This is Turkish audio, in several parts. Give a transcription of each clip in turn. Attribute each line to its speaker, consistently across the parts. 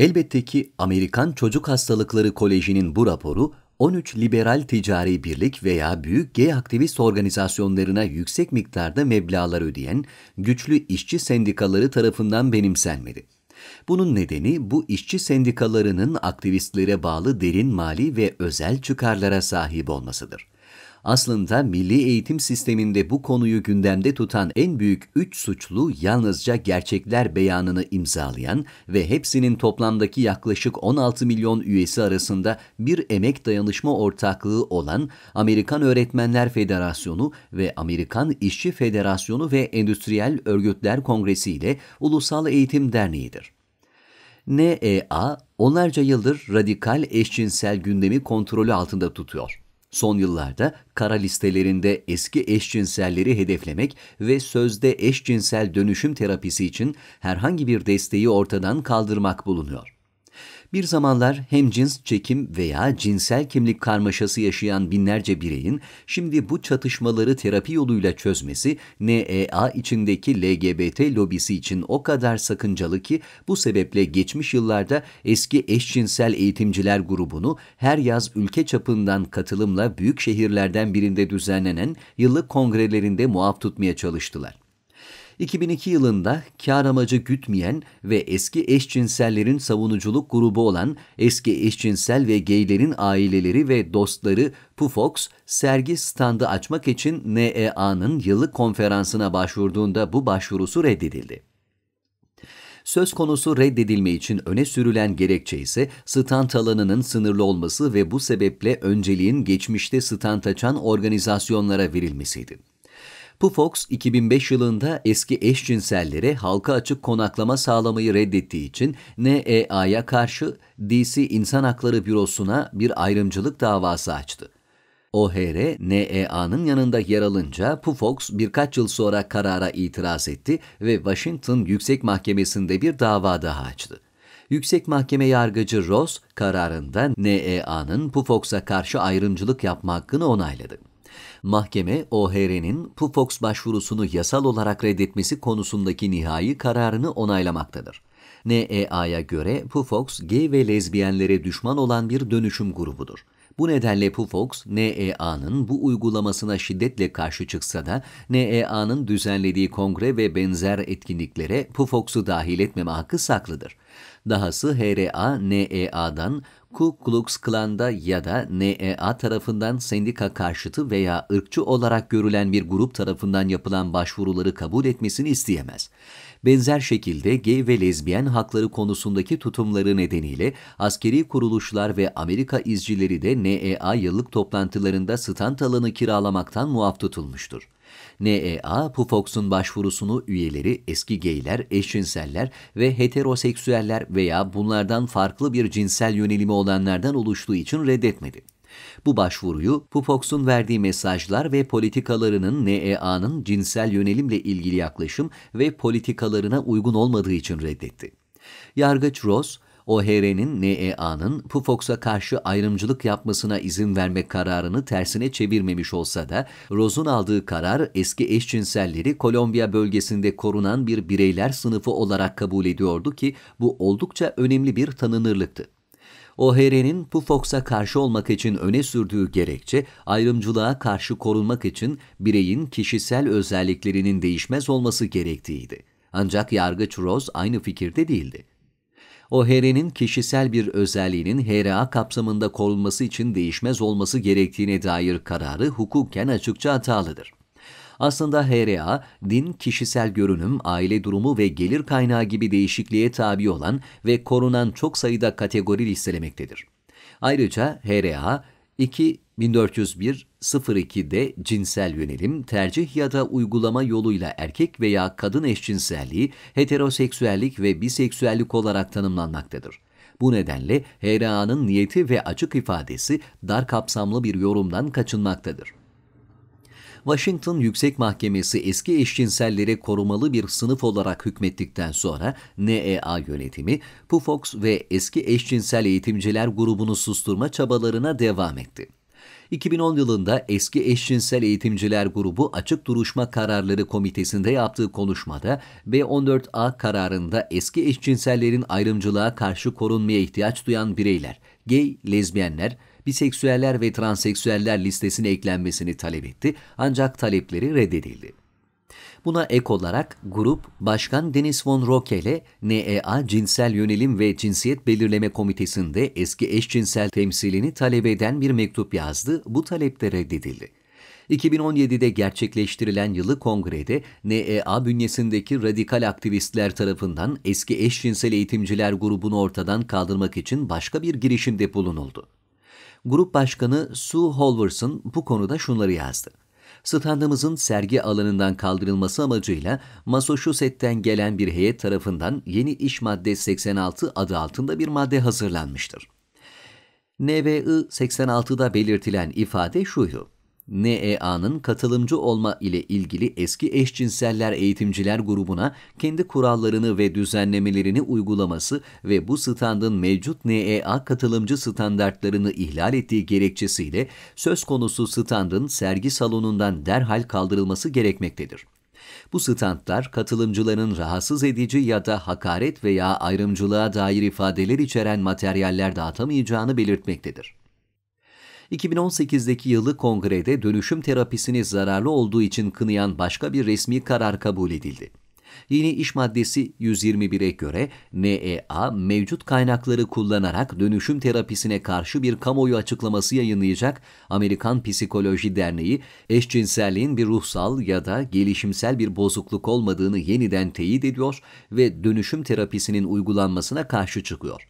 Speaker 1: Elbette ki Amerikan Çocuk Hastalıkları Koleji'nin bu raporu 13 liberal ticari birlik veya büyük G aktivist organizasyonlarına yüksek miktarda meblağlar ödeyen güçlü işçi sendikaları tarafından benimsenmedi. Bunun nedeni bu işçi sendikalarının aktivistlere bağlı derin mali ve özel çıkarlara sahip olmasıdır. Aslında milli eğitim sisteminde bu konuyu gündemde tutan en büyük üç suçlu yalnızca gerçekler beyanını imzalayan ve hepsinin toplamdaki yaklaşık 16 milyon üyesi arasında bir emek dayanışma ortaklığı olan Amerikan Öğretmenler Federasyonu ve Amerikan İşçi Federasyonu ve Endüstriyel Örgütler Kongresi ile Ulusal Eğitim Derneği'dir. NEA onlarca yıldır radikal eşcinsel gündemi kontrolü altında tutuyor. Son yıllarda kara listelerinde eski eşcinselleri hedeflemek ve sözde eşcinsel dönüşüm terapisi için herhangi bir desteği ortadan kaldırmak bulunuyor. Bir zamanlar hem cins çekim veya cinsel kimlik karmaşası yaşayan binlerce bireyin şimdi bu çatışmaları terapi yoluyla çözmesi NEA içindeki LGBT lobisi için o kadar sakıncalı ki bu sebeple geçmiş yıllarda eski eşcinsel eğitimciler grubunu her yaz ülke çapından katılımla büyük şehirlerden birinde düzenlenen yıllık kongrelerinde muaf tutmaya çalıştılar. 2002 yılında kar amacı gütmeyen ve eski eşcinsellerin savunuculuk grubu olan eski eşcinsel ve geylerin aileleri ve dostları PUFOX sergi standı açmak için NEA'nın yıllık konferansına başvurduğunda bu başvurusu reddedildi. Söz konusu reddedilme için öne sürülen gerekçe ise stant alanının sınırlı olması ve bu sebeple önceliğin geçmişte stant açan organizasyonlara verilmesiydi. Pufox 2005 yılında eski eşcinsellere halka açık konaklama sağlamayı reddettiği için NEA'ya karşı DC İnsan Hakları Bürosu'na bir ayrımcılık davası açtı. OHR, NEA'nın yanında yer alınca Pufox birkaç yıl sonra karara itiraz etti ve Washington Yüksek Mahkemesi'nde bir dava daha açtı. Yüksek Mahkeme Yargıcı Ross kararında NEA'nın Pufox'a karşı ayrımcılık yapma hakkını onayladı. Mahkeme, OHR'nin PUFOX başvurusunu yasal olarak reddetmesi konusundaki nihai kararını onaylamaktadır. NEA'ya göre PUFOX, gay ve lezbiyenlere düşman olan bir dönüşüm grubudur. Bu nedenle PUFOX, NEA'nın bu uygulamasına şiddetle karşı çıksa da NEA'nın düzenlediği kongre ve benzer etkinliklere PUFOX'u dahil etmeme hakkı saklıdır. Dahası HRA, NEA'dan Ku Klux Klan'da ya da NEA tarafından sendika karşıtı veya ırkçı olarak görülen bir grup tarafından yapılan başvuruları kabul etmesini isteyemez. Benzer şekilde gay ve lezbiyen hakları konusundaki tutumları nedeniyle askeri kuruluşlar ve Amerika izcileri de NEA yıllık toplantılarında stand alanı kiralamaktan muaf tutulmuştur. NEA, PUFOX'un başvurusunu üyeleri eski geyler, eşcinseller ve heteroseksüeller veya bunlardan farklı bir cinsel yönelimi olanlardan oluştuğu için reddetmedi. Bu başvuruyu Pupox'un verdiği mesajlar ve politikalarının NEA'nın cinsel yönelimle ilgili yaklaşım ve politikalarına uygun olmadığı için reddetti. Yargıç Ross, OHR'nin NEA'nın Pufox'a karşı ayrımcılık yapmasına izin verme kararını tersine çevirmemiş olsa da Rose'un aldığı karar eski eşcinselleri Kolombiya bölgesinde korunan bir bireyler sınıfı olarak kabul ediyordu ki bu oldukça önemli bir tanınırlıktı. O'Hare'nin bu Puffox'a karşı olmak için öne sürdüğü gerekçe, ayrımcılığa karşı korunmak için bireyin kişisel özelliklerinin değişmez olması gerektiğiydi. Ancak yargıç Rose aynı fikirde değildi. O'Hare'nin kişisel bir özelliğinin HRA kapsamında korunması için değişmez olması gerektiğine dair kararı hukuken açıkça hatalıdır. Aslında HRA, din, kişisel görünüm, aile durumu ve gelir kaynağı gibi değişikliğe tabi olan ve korunan çok sayıda kategori listelemektedir. Ayrıca HRA, 2 cinsel yönelim, tercih ya da uygulama yoluyla erkek veya kadın eşcinselliği, heteroseksüellik ve biseksüellik olarak tanımlanmaktadır. Bu nedenle HRA'nın niyeti ve açık ifadesi dar kapsamlı bir yorumdan kaçınmaktadır. Washington Yüksek Mahkemesi eski eşcinselleri korumalı bir sınıf olarak hükmettikten sonra NEA yönetimi, PUFOX ve eski eşcinsel eğitimciler grubunu susturma çabalarına devam etti. 2010 yılında eski eşcinsel eğitimciler grubu Açık Duruşma Kararları Komitesi'nde yaptığı konuşmada B14A kararında eski eşcinsellerin ayrımcılığa karşı korunmaya ihtiyaç duyan bireyler, gay, lezbiyenler, biseksüeller ve transseksüeller listesine eklenmesini talep etti ancak talepleri reddedildi. Buna ek olarak grup Başkan Deniz von Roke ile NEA Cinsel Yönelim ve Cinsiyet Belirleme Komitesi'nde eski eşcinsel temsilini talep eden bir mektup yazdı. Bu talep de reddedildi. 2017'de gerçekleştirilen yılı kongrede NEA bünyesindeki radikal aktivistler tarafından eski eşcinsel eğitimciler grubunu ortadan kaldırmak için başka bir girişimde bulunuldu. Grup Başkanı Sue Holverson bu konuda şunları yazdı. Standımızın sergi alanından kaldırılması amacıyla Massachusetts'ten gelen bir heyet tarafından yeni iş madde 86 adı altında bir madde hazırlanmıştır. NVI 86'da belirtilen ifade şuydu. NEA'nın katılımcı olma ile ilgili eski eşcinseller eğitimciler grubuna kendi kurallarını ve düzenlemelerini uygulaması ve bu standın mevcut NEA katılımcı standartlarını ihlal ettiği gerekçesiyle söz konusu standın sergi salonundan derhal kaldırılması gerekmektedir. Bu standlar katılımcıların rahatsız edici ya da hakaret veya ayrımcılığa dair ifadeler içeren materyaller dağıtamayacağını belirtmektedir. 2018'deki yılı kongrede dönüşüm terapisini zararlı olduğu için kınayan başka bir resmi karar kabul edildi. Yeni iş maddesi 121'e göre NEA mevcut kaynakları kullanarak dönüşüm terapisine karşı bir kamuoyu açıklaması yayınlayacak Amerikan Psikoloji Derneği, eşcinselliğin bir ruhsal ya da gelişimsel bir bozukluk olmadığını yeniden teyit ediyor ve dönüşüm terapisinin uygulanmasına karşı çıkıyor.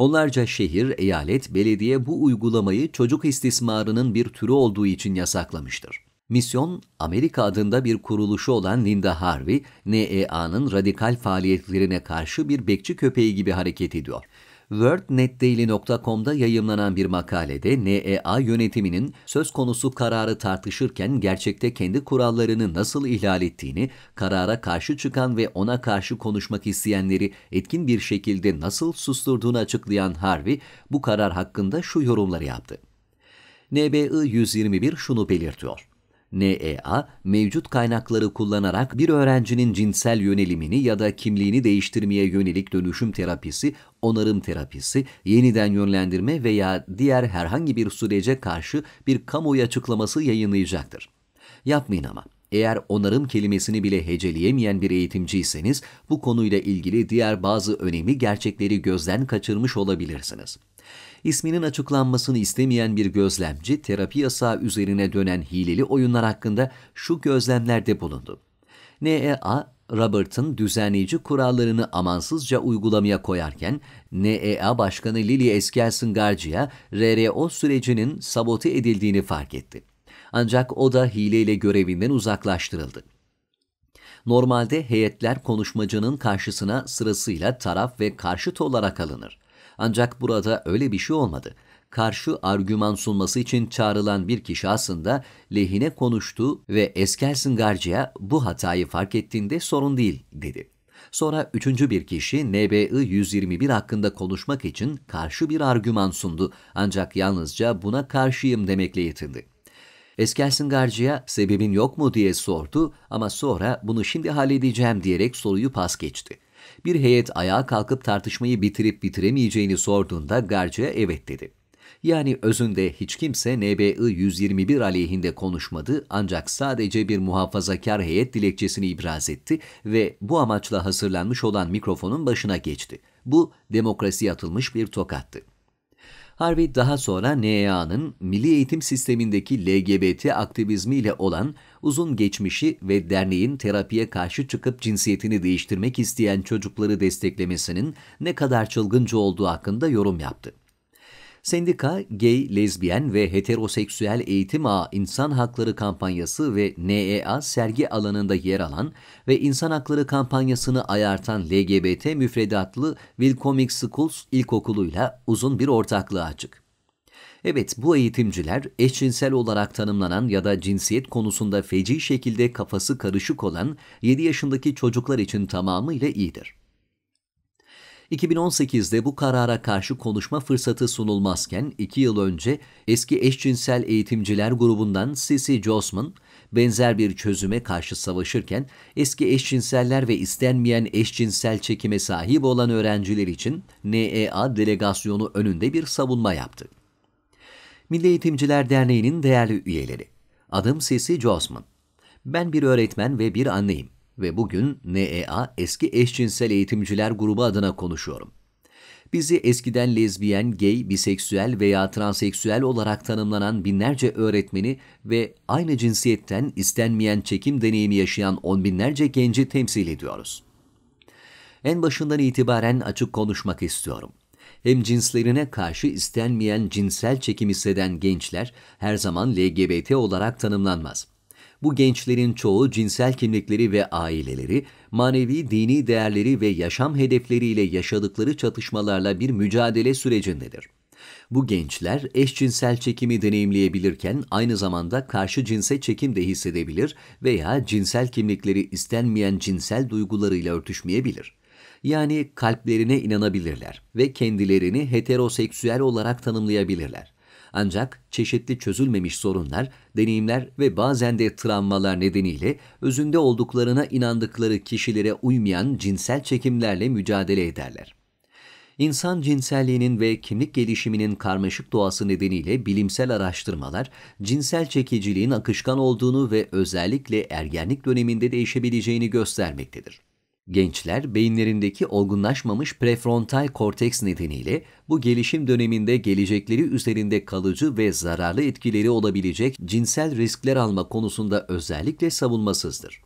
Speaker 1: Onlarca şehir, eyalet, belediye bu uygulamayı çocuk istismarının bir türü olduğu için yasaklamıştır. Misyon, Amerika adında bir kuruluşu olan Linda Harvey, NEA'nın radikal faaliyetlerine karşı bir bekçi köpeği gibi hareket ediyor. WorldNetDaily.com'da yayımlanan bir makalede NEA yönetiminin söz konusu kararı tartışırken gerçekte kendi kurallarını nasıl ihlal ettiğini, karara karşı çıkan ve ona karşı konuşmak isteyenleri etkin bir şekilde nasıl susturduğunu açıklayan Harvey, bu karar hakkında şu yorumları yaptı. NBI 121 şunu belirtiyor. NEA, mevcut kaynakları kullanarak bir öğrencinin cinsel yönelimini ya da kimliğini değiştirmeye yönelik dönüşüm terapisi, onarım terapisi, yeniden yönlendirme veya diğer herhangi bir sürece karşı bir kamuoyu açıklaması yayınlayacaktır. Yapmayın ama. Eğer onarım kelimesini bile heceleyemeyen bir eğitimciyseniz bu konuyla ilgili diğer bazı önemli gerçekleri gözden kaçırmış olabilirsiniz isminin açıklanmasını istemeyen bir gözlemci terapi yasağı üzerine dönen hileli oyunlar hakkında şu gözlemlerde bulundu. NEA, Robert'ın düzenleyici kurallarını amansızca uygulamaya koyarken, NEA Başkanı Lily Eskelsin Garcia, RRO sürecinin sabote edildiğini fark etti. Ancak o da hileyle görevinden uzaklaştırıldı. Normalde heyetler konuşmacının karşısına sırasıyla taraf ve karşıt olarak alınır. Ancak burada öyle bir şey olmadı. Karşı argüman sunması için çağrılan bir kişi aslında lehine konuştu ve Eskelsin Garcia bu hatayı fark ettiğinde sorun değil dedi. Sonra üçüncü bir kişi NBI 121 hakkında konuşmak için karşı bir argüman sundu ancak yalnızca buna karşıyım demekle yetindi. Eskelsin Garcia sebebin yok mu diye sordu ama sonra bunu şimdi halledeceğim diyerek soruyu pas geçti. Bir heyet ayağa kalkıp tartışmayı bitirip bitiremeyeceğini sorduğunda Garcia evet dedi. Yani özünde hiç kimse NBI 121 aleyhinde konuşmadı ancak sadece bir muhafazakar heyet dilekçesini ibraz etti ve bu amaçla hazırlanmış olan mikrofonun başına geçti. Bu demokrasi atılmış bir tokattı. Harvey daha sonra NEA'nın milli eğitim sistemindeki LGBT aktivizmiyle olan uzun geçmişi ve derneğin terapiye karşı çıkıp cinsiyetini değiştirmek isteyen çocukları desteklemesinin ne kadar çılgınca olduğu hakkında yorum yaptı. Sendika, Gay, Lezbiyen ve Heteroseksüel Eğitim Ağı İnsan Hakları Kampanyası ve NEA sergi alanında yer alan ve İnsan Hakları Kampanyasını ayartan LGBT müfredatlı Willcomic Schools İlkokulu'yla uzun bir ortaklığa açık. Evet bu eğitimciler eşcinsel olarak tanımlanan ya da cinsiyet konusunda feci şekilde kafası karışık olan 7 yaşındaki çocuklar için tamamıyla iyidir. 2018'de bu karara karşı konuşma fırsatı sunulmazken 2 yıl önce eski eşcinsel eğitimciler grubundan Sisi Josman benzer bir çözüme karşı savaşırken eski eşcinseller ve istenmeyen eşcinsel çekime sahip olan öğrenciler için NEA delegasyonu önünde bir savunma yaptı. Milli Eğitimciler Derneği'nin değerli üyeleri. Adım Sesi Josman. Ben bir öğretmen ve bir anneyim ve bugün NEA Eski Eşcinsel Eğitimciler Grubu adına konuşuyorum. Bizi eskiden lezbiyen, gay, biseksüel veya transseksüel olarak tanımlanan binlerce öğretmeni ve aynı cinsiyetten istenmeyen çekim deneyimi yaşayan on binlerce genci temsil ediyoruz. En başından itibaren açık konuşmak istiyorum. Hem cinslerine karşı istenmeyen cinsel çekim hisseden gençler her zaman LGBT olarak tanımlanmaz. Bu gençlerin çoğu cinsel kimlikleri ve aileleri, manevi dini değerleri ve yaşam hedefleriyle yaşadıkları çatışmalarla bir mücadele sürecindedir. Bu gençler eşcinsel çekimi deneyimleyebilirken aynı zamanda karşı cinse çekim de hissedebilir veya cinsel kimlikleri istenmeyen cinsel duygularıyla örtüşmeyebilir yani kalplerine inanabilirler ve kendilerini heteroseksüel olarak tanımlayabilirler. Ancak çeşitli çözülmemiş sorunlar, deneyimler ve bazen de travmalar nedeniyle özünde olduklarına inandıkları kişilere uymayan cinsel çekimlerle mücadele ederler. İnsan cinselliğinin ve kimlik gelişiminin karmaşık doğası nedeniyle bilimsel araştırmalar cinsel çekiciliğin akışkan olduğunu ve özellikle ergenlik döneminde değişebileceğini göstermektedir. Gençler beyinlerindeki olgunlaşmamış prefrontal korteks nedeniyle bu gelişim döneminde gelecekleri üzerinde kalıcı ve zararlı etkileri olabilecek cinsel riskler alma konusunda özellikle savunmasızdır.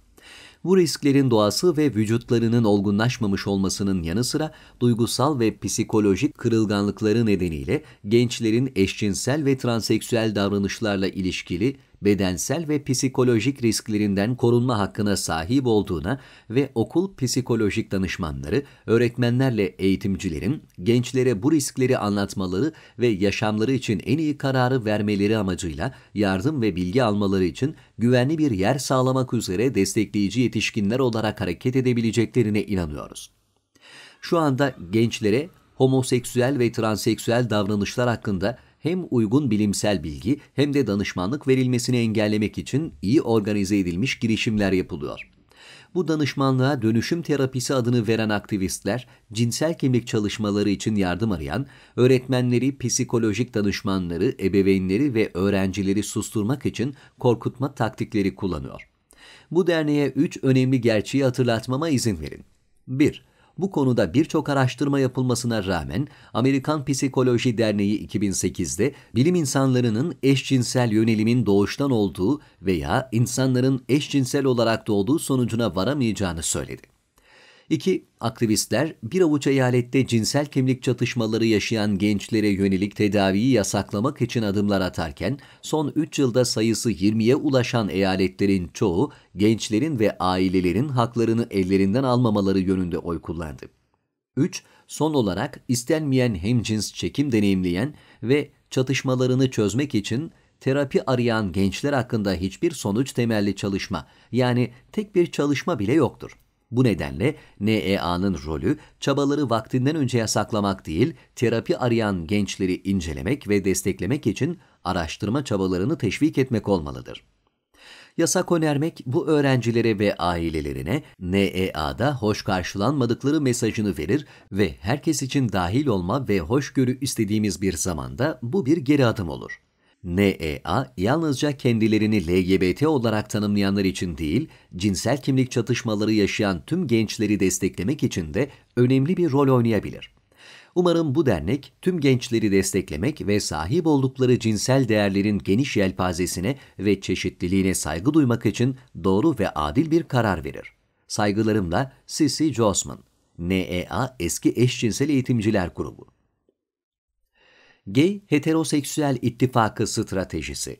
Speaker 1: Bu risklerin doğası ve vücutlarının olgunlaşmamış olmasının yanı sıra duygusal ve psikolojik kırılganlıkları nedeniyle gençlerin eşcinsel ve transseksüel davranışlarla ilişkili bedensel ve psikolojik risklerinden korunma hakkına sahip olduğuna ve okul psikolojik danışmanları, öğretmenlerle eğitimcilerin gençlere bu riskleri anlatmaları ve yaşamları için en iyi kararı vermeleri amacıyla yardım ve bilgi almaları için güvenli bir yer sağlamak üzere destekleyici yetişkinler olarak hareket edebileceklerine inanıyoruz. Şu anda gençlere homoseksüel ve transseksüel davranışlar hakkında hem uygun bilimsel bilgi hem de danışmanlık verilmesini engellemek için iyi organize edilmiş girişimler yapılıyor. Bu danışmanlığa dönüşüm terapisi adını veren aktivistler, cinsel kimlik çalışmaları için yardım arayan, öğretmenleri, psikolojik danışmanları, ebeveynleri ve öğrencileri susturmak için korkutma taktikleri kullanıyor. Bu derneğe 3 önemli gerçeği hatırlatmama izin verin. 1. Bu konuda birçok araştırma yapılmasına rağmen Amerikan Psikoloji Derneği 2008'de bilim insanlarının eşcinsel yönelimin doğuştan olduğu veya insanların eşcinsel olarak doğduğu sonucuna varamayacağını söyledi. İki, aktivistler bir avuç eyalette cinsel kimlik çatışmaları yaşayan gençlere yönelik tedaviyi yasaklamak için adımlar atarken, son 3 yılda sayısı 20'ye ulaşan eyaletlerin çoğu gençlerin ve ailelerin haklarını ellerinden almamaları yönünde oy kullandı. 3. Son olarak istenmeyen hemcins çekim deneyimleyen ve çatışmalarını çözmek için terapi arayan gençler hakkında hiçbir sonuç temelli çalışma yani tek bir çalışma bile yoktur. Bu nedenle NEA'nın rolü çabaları vaktinden önce yasaklamak değil, terapi arayan gençleri incelemek ve desteklemek için araştırma çabalarını teşvik etmek olmalıdır. Yasak önermek bu öğrencilere ve ailelerine NEA'da hoş karşılanmadıkları mesajını verir ve herkes için dahil olma ve hoşgörü istediğimiz bir zamanda bu bir geri adım olur. NEA yalnızca kendilerini LGBT olarak tanımlayanlar için değil, cinsel kimlik çatışmaları yaşayan tüm gençleri desteklemek için de önemli bir rol oynayabilir. Umarım bu dernek tüm gençleri desteklemek ve sahip oldukları cinsel değerlerin geniş yelpazesine ve çeşitliliğine saygı duymak için doğru ve adil bir karar verir. Saygılarımla Sissy Josman, NEA Eski Eşcinsel Eğitimciler Grubu Gay Heteroseksüel ittifakı Stratejisi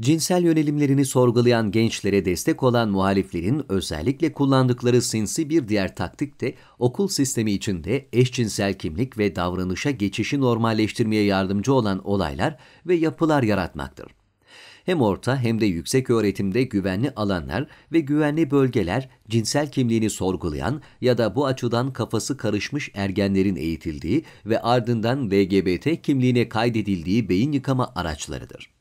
Speaker 1: Cinsel yönelimlerini sorgulayan gençlere destek olan muhaliflerin özellikle kullandıkları sinsi bir diğer taktik de okul sistemi içinde eşcinsel kimlik ve davranışa geçişi normalleştirmeye yardımcı olan olaylar ve yapılar yaratmaktır. Hem orta hem de yüksek öğretimde güvenli alanlar ve güvenli bölgeler cinsel kimliğini sorgulayan ya da bu açıdan kafası karışmış ergenlerin eğitildiği ve ardından LGBT kimliğine kaydedildiği beyin yıkama araçlarıdır.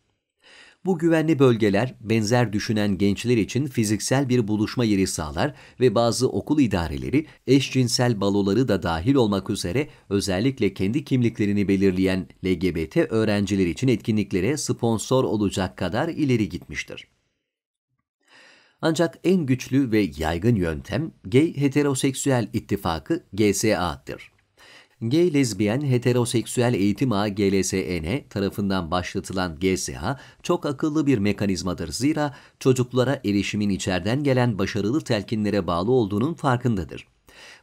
Speaker 1: Bu güvenli bölgeler benzer düşünen gençler için fiziksel bir buluşma yeri sağlar ve bazı okul idareleri eşcinsel baloları da dahil olmak üzere özellikle kendi kimliklerini belirleyen LGBT öğrenciler için etkinliklere sponsor olacak kadar ileri gitmiştir. Ancak en güçlü ve yaygın yöntem gay heteroseksüel ittifakı GSA'dır. Gay, lezbiyen, heteroseksüel eğitim ağı GLSN tarafından başlatılan GSH çok akıllı bir mekanizmadır zira çocuklara erişimin içeriden gelen başarılı telkinlere bağlı olduğunun farkındadır.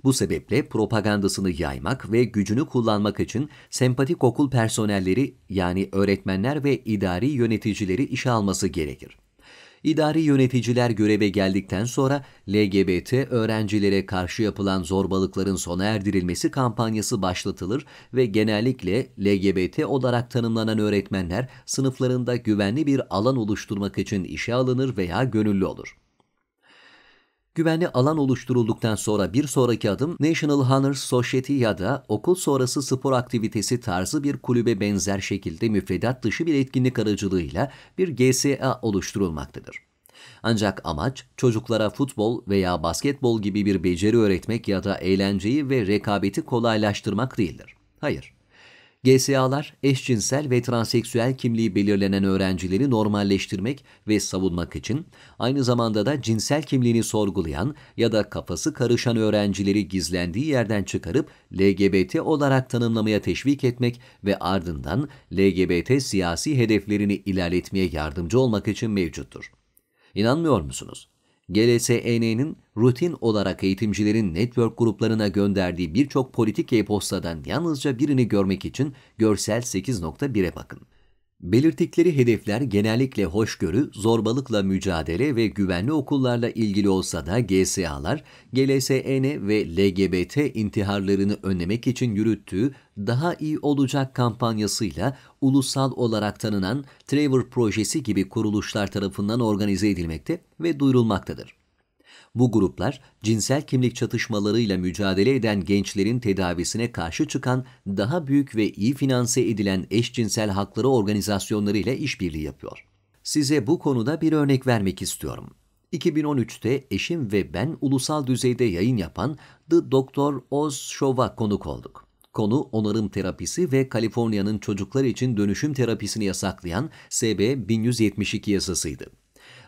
Speaker 1: Bu sebeple propagandasını yaymak ve gücünü kullanmak için sempatik okul personelleri yani öğretmenler ve idari yöneticileri işe alması gerekir. İdari yöneticiler göreve geldikten sonra LGBT öğrencilere karşı yapılan zorbalıkların sona erdirilmesi kampanyası başlatılır ve genellikle LGBT olarak tanımlanan öğretmenler sınıflarında güvenli bir alan oluşturmak için işe alınır veya gönüllü olur. Güvenli alan oluşturulduktan sonra bir sonraki adım National Honor Society ya da okul sonrası spor aktivitesi tarzı bir kulübe benzer şekilde müfredat dışı bir etkinlik aracılığıyla bir GSA oluşturulmaktadır. Ancak amaç çocuklara futbol veya basketbol gibi bir beceri öğretmek ya da eğlenceyi ve rekabeti kolaylaştırmak değildir. Hayır. GSA'lar eşcinsel ve transseksüel kimliği belirlenen öğrencileri normalleştirmek ve savunmak için aynı zamanda da cinsel kimliğini sorgulayan ya da kafası karışan öğrencileri gizlendiği yerden çıkarıp LGBT olarak tanımlamaya teşvik etmek ve ardından LGBT siyasi hedeflerini ilerletmeye yardımcı olmak için mevcuttur. İnanmıyor musunuz? GLSN'nin rutin olarak eğitimcilerin network gruplarına gönderdiği birçok politik e-postadan yalnızca birini görmek için görsel 8.1'e bakın. Belirttikleri hedefler genellikle hoşgörü, zorbalıkla mücadele ve güvenli okullarla ilgili olsa da GSA'lar, GLSN ve LGBT intiharlarını önlemek için yürüttüğü Daha iyi Olacak kampanyasıyla ulusal olarak tanınan Trevor Projesi gibi kuruluşlar tarafından organize edilmekte ve duyurulmaktadır. Bu gruplar cinsel kimlik çatışmalarıyla mücadele eden gençlerin tedavisine karşı çıkan daha büyük ve iyi finanse edilen eşcinsel hakları organizasyonları ile işbirliği yapıyor. Size bu konuda bir örnek vermek istiyorum. 2013'te eşim ve ben ulusal düzeyde yayın yapan The Doctor Oz Show'a konuk olduk. Konu onarım terapisi ve Kaliforniya'nın çocuklar için dönüşüm terapisini yasaklayan SB 1172 yasasıydı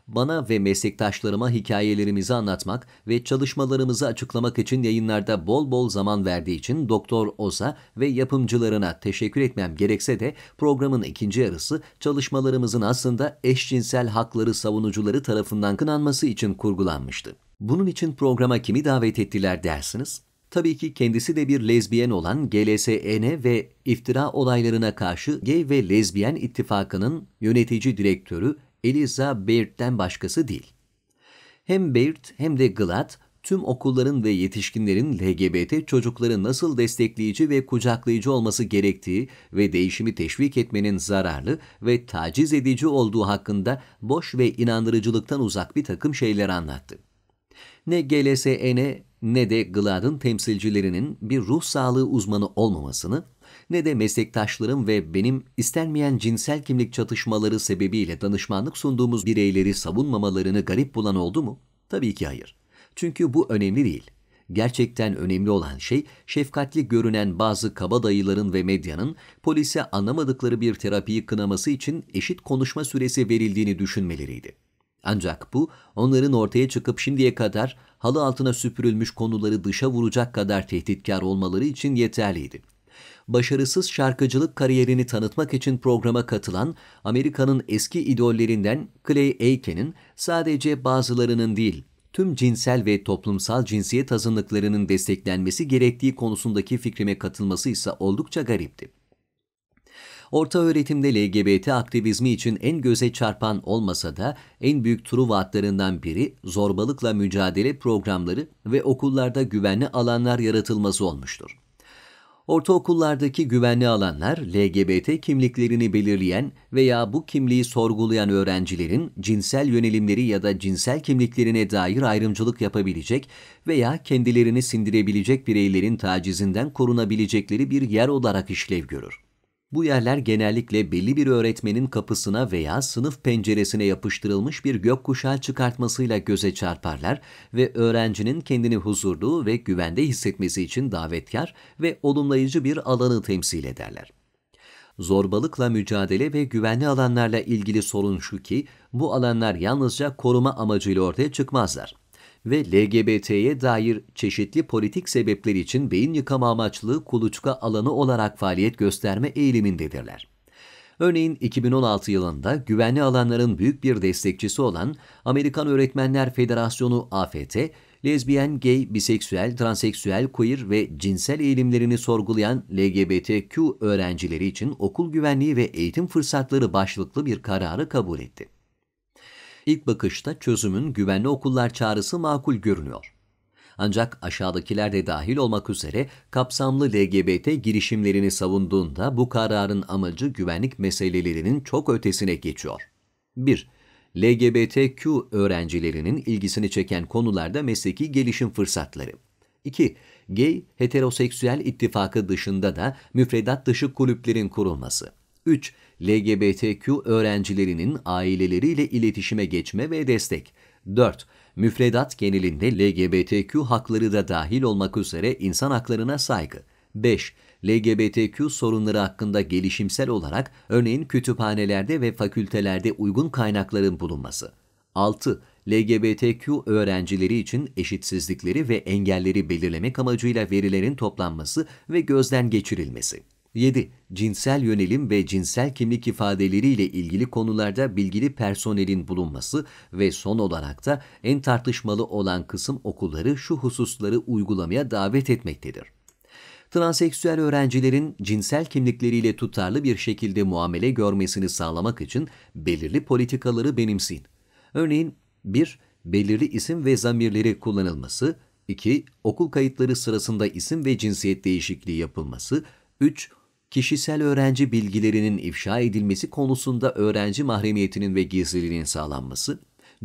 Speaker 1: bana ve meslektaşlarıma hikayelerimizi anlatmak ve çalışmalarımızı açıklamak için yayınlarda bol bol zaman verdiği için Doktor Oza ve yapımcılarına teşekkür etmem gerekse de programın ikinci yarısı çalışmalarımızın aslında eşcinsel hakları savunucuları tarafından kınanması için kurgulanmıştı. Bunun için programa kimi davet ettiler dersiniz? Tabii ki kendisi de bir lezbiyen olan GLSN ve iftira olaylarına karşı Gay ve Lezbiyen İttifakı'nın yönetici direktörü Eliza Baird'den başkası değil. Hem Baird hem de Glad tüm okulların ve yetişkinlerin LGBT çocukları nasıl destekleyici ve kucaklayıcı olması gerektiği ve değişimi teşvik etmenin zararlı ve taciz edici olduğu hakkında boş ve inandırıcılıktan uzak bir takım şeyler anlattı. Ne GLSN ne de GLAD'ın temsilcilerinin bir ruh sağlığı uzmanı olmamasını ne de meslektaşlarım ve benim istenmeyen cinsel kimlik çatışmaları sebebiyle danışmanlık sunduğumuz bireyleri savunmamalarını garip bulan oldu mu? Tabii ki hayır. Çünkü bu önemli değil. Gerçekten önemli olan şey şefkatli görünen bazı kabadayıların ve medyanın polise anlamadıkları bir terapiyi kınaması için eşit konuşma süresi verildiğini düşünmeleriydi. Ancak bu onların ortaya çıkıp şimdiye kadar halı altına süpürülmüş konuları dışa vuracak kadar tehditkar olmaları için yeterliydi başarısız şarkıcılık kariyerini tanıtmak için programa katılan Amerika'nın eski idollerinden Clay Aiken'in sadece bazılarının değil, tüm cinsel ve toplumsal cinsiyet azınlıklarının desteklenmesi gerektiği konusundaki fikrime katılması ise oldukça garipti. Orta öğretimde LGBT aktivizmi için en göze çarpan olmasa da en büyük truva atlarından biri zorbalıkla mücadele programları ve okullarda güvenli alanlar yaratılması olmuştur. Ortaokullardaki güvenli alanlar LGBT kimliklerini belirleyen veya bu kimliği sorgulayan öğrencilerin cinsel yönelimleri ya da cinsel kimliklerine dair ayrımcılık yapabilecek veya kendilerini sindirebilecek bireylerin tacizinden korunabilecekleri bir yer olarak işlev görür. Bu yerler genellikle belli bir öğretmenin kapısına veya sınıf penceresine yapıştırılmış bir gökkuşağı çıkartmasıyla göze çarparlar ve öğrencinin kendini huzurlu ve güvende hissetmesi için davetkar ve olumlayıcı bir alanı temsil ederler. Zorbalıkla mücadele ve güvenli alanlarla ilgili sorun şu ki bu alanlar yalnızca koruma amacıyla ortaya çıkmazlar ve LGBT'ye dair çeşitli politik sebepler için beyin yıkama amaçlı kuluçka alanı olarak faaliyet gösterme eğilimindedirler. Örneğin 2016 yılında güvenli alanların büyük bir destekçisi olan Amerikan Öğretmenler Federasyonu AFT, lezbiyen, gay, biseksüel, transseksüel, queer ve cinsel eğilimlerini sorgulayan LGBTQ öğrencileri için okul güvenliği ve eğitim fırsatları başlıklı bir kararı kabul etti. İlk bakışta çözümün güvenli okullar çağrısı makul görünüyor. Ancak aşağıdakiler de dahil olmak üzere kapsamlı LGBT girişimlerini savunduğunda bu kararın amacı güvenlik meselelerinin çok ötesine geçiyor. 1. LGBTQ öğrencilerinin ilgisini çeken konularda mesleki gelişim fırsatları. 2. Gay heteroseksüel ittifakı dışında da müfredat dışı kulüplerin kurulması. 3. LGBTQ öğrencilerinin aileleriyle iletişime geçme ve destek. 4. Müfredat genelinde LGBTQ hakları da dahil olmak üzere insan haklarına saygı. 5. LGBTQ sorunları hakkında gelişimsel olarak örneğin kütüphanelerde ve fakültelerde uygun kaynakların bulunması. 6. LGBTQ öğrencileri için eşitsizlikleri ve engelleri belirlemek amacıyla verilerin toplanması ve gözden geçirilmesi. 7. Cinsel yönelim ve cinsel kimlik ifadeleriyle ilgili konularda bilgili personelin bulunması ve son olarak da en tartışmalı olan kısım okulları şu hususları uygulamaya davet etmektedir. Transseksüel öğrencilerin cinsel kimlikleriyle tutarlı bir şekilde muamele görmesini sağlamak için belirli politikaları benimseyin. Örneğin 1. Belirli isim ve zamirleri kullanılması, 2. Okul kayıtları sırasında isim ve cinsiyet değişikliği yapılması, 3 kişisel öğrenci bilgilerinin ifşa edilmesi konusunda öğrenci mahremiyetinin ve gizliliğinin sağlanması.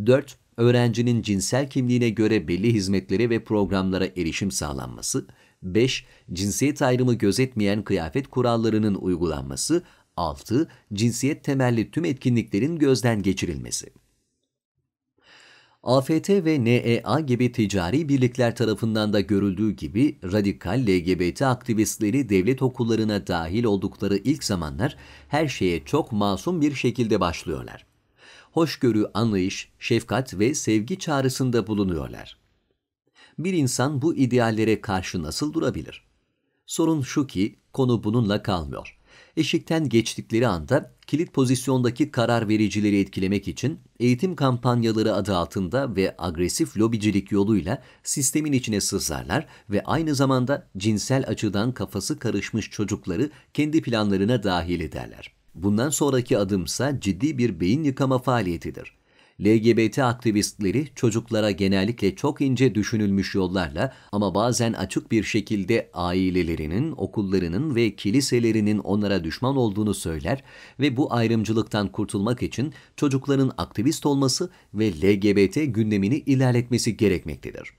Speaker 1: 4. Öğrencinin cinsel kimliğine göre belli hizmetlere ve programlara erişim sağlanması. 5. Cinsiyet ayrımı gözetmeyen kıyafet kurallarının uygulanması. 6. Cinsiyet temelli tüm etkinliklerin gözden geçirilmesi. AFT ve NEA gibi ticari birlikler tarafından da görüldüğü gibi radikal LGBT aktivistleri devlet okullarına dahil oldukları ilk zamanlar her şeye çok masum bir şekilde başlıyorlar. Hoşgörü, anlayış, şefkat ve sevgi çağrısında bulunuyorlar. Bir insan bu ideallere karşı nasıl durabilir? Sorun şu ki konu bununla kalmıyor. Eşikten geçtikleri anda kilit pozisyondaki karar vericileri etkilemek için eğitim kampanyaları adı altında ve agresif lobicilik yoluyla sistemin içine sızarlar ve aynı zamanda cinsel açıdan kafası karışmış çocukları kendi planlarına dahil ederler. Bundan sonraki adımsa ciddi bir beyin yıkama faaliyetidir. LGBT aktivistleri çocuklara genellikle çok ince düşünülmüş yollarla ama bazen açık bir şekilde ailelerinin, okullarının ve kiliselerinin onlara düşman olduğunu söyler ve bu ayrımcılıktan kurtulmak için çocukların aktivist olması ve LGBT gündemini ilerletmesi gerekmektedir.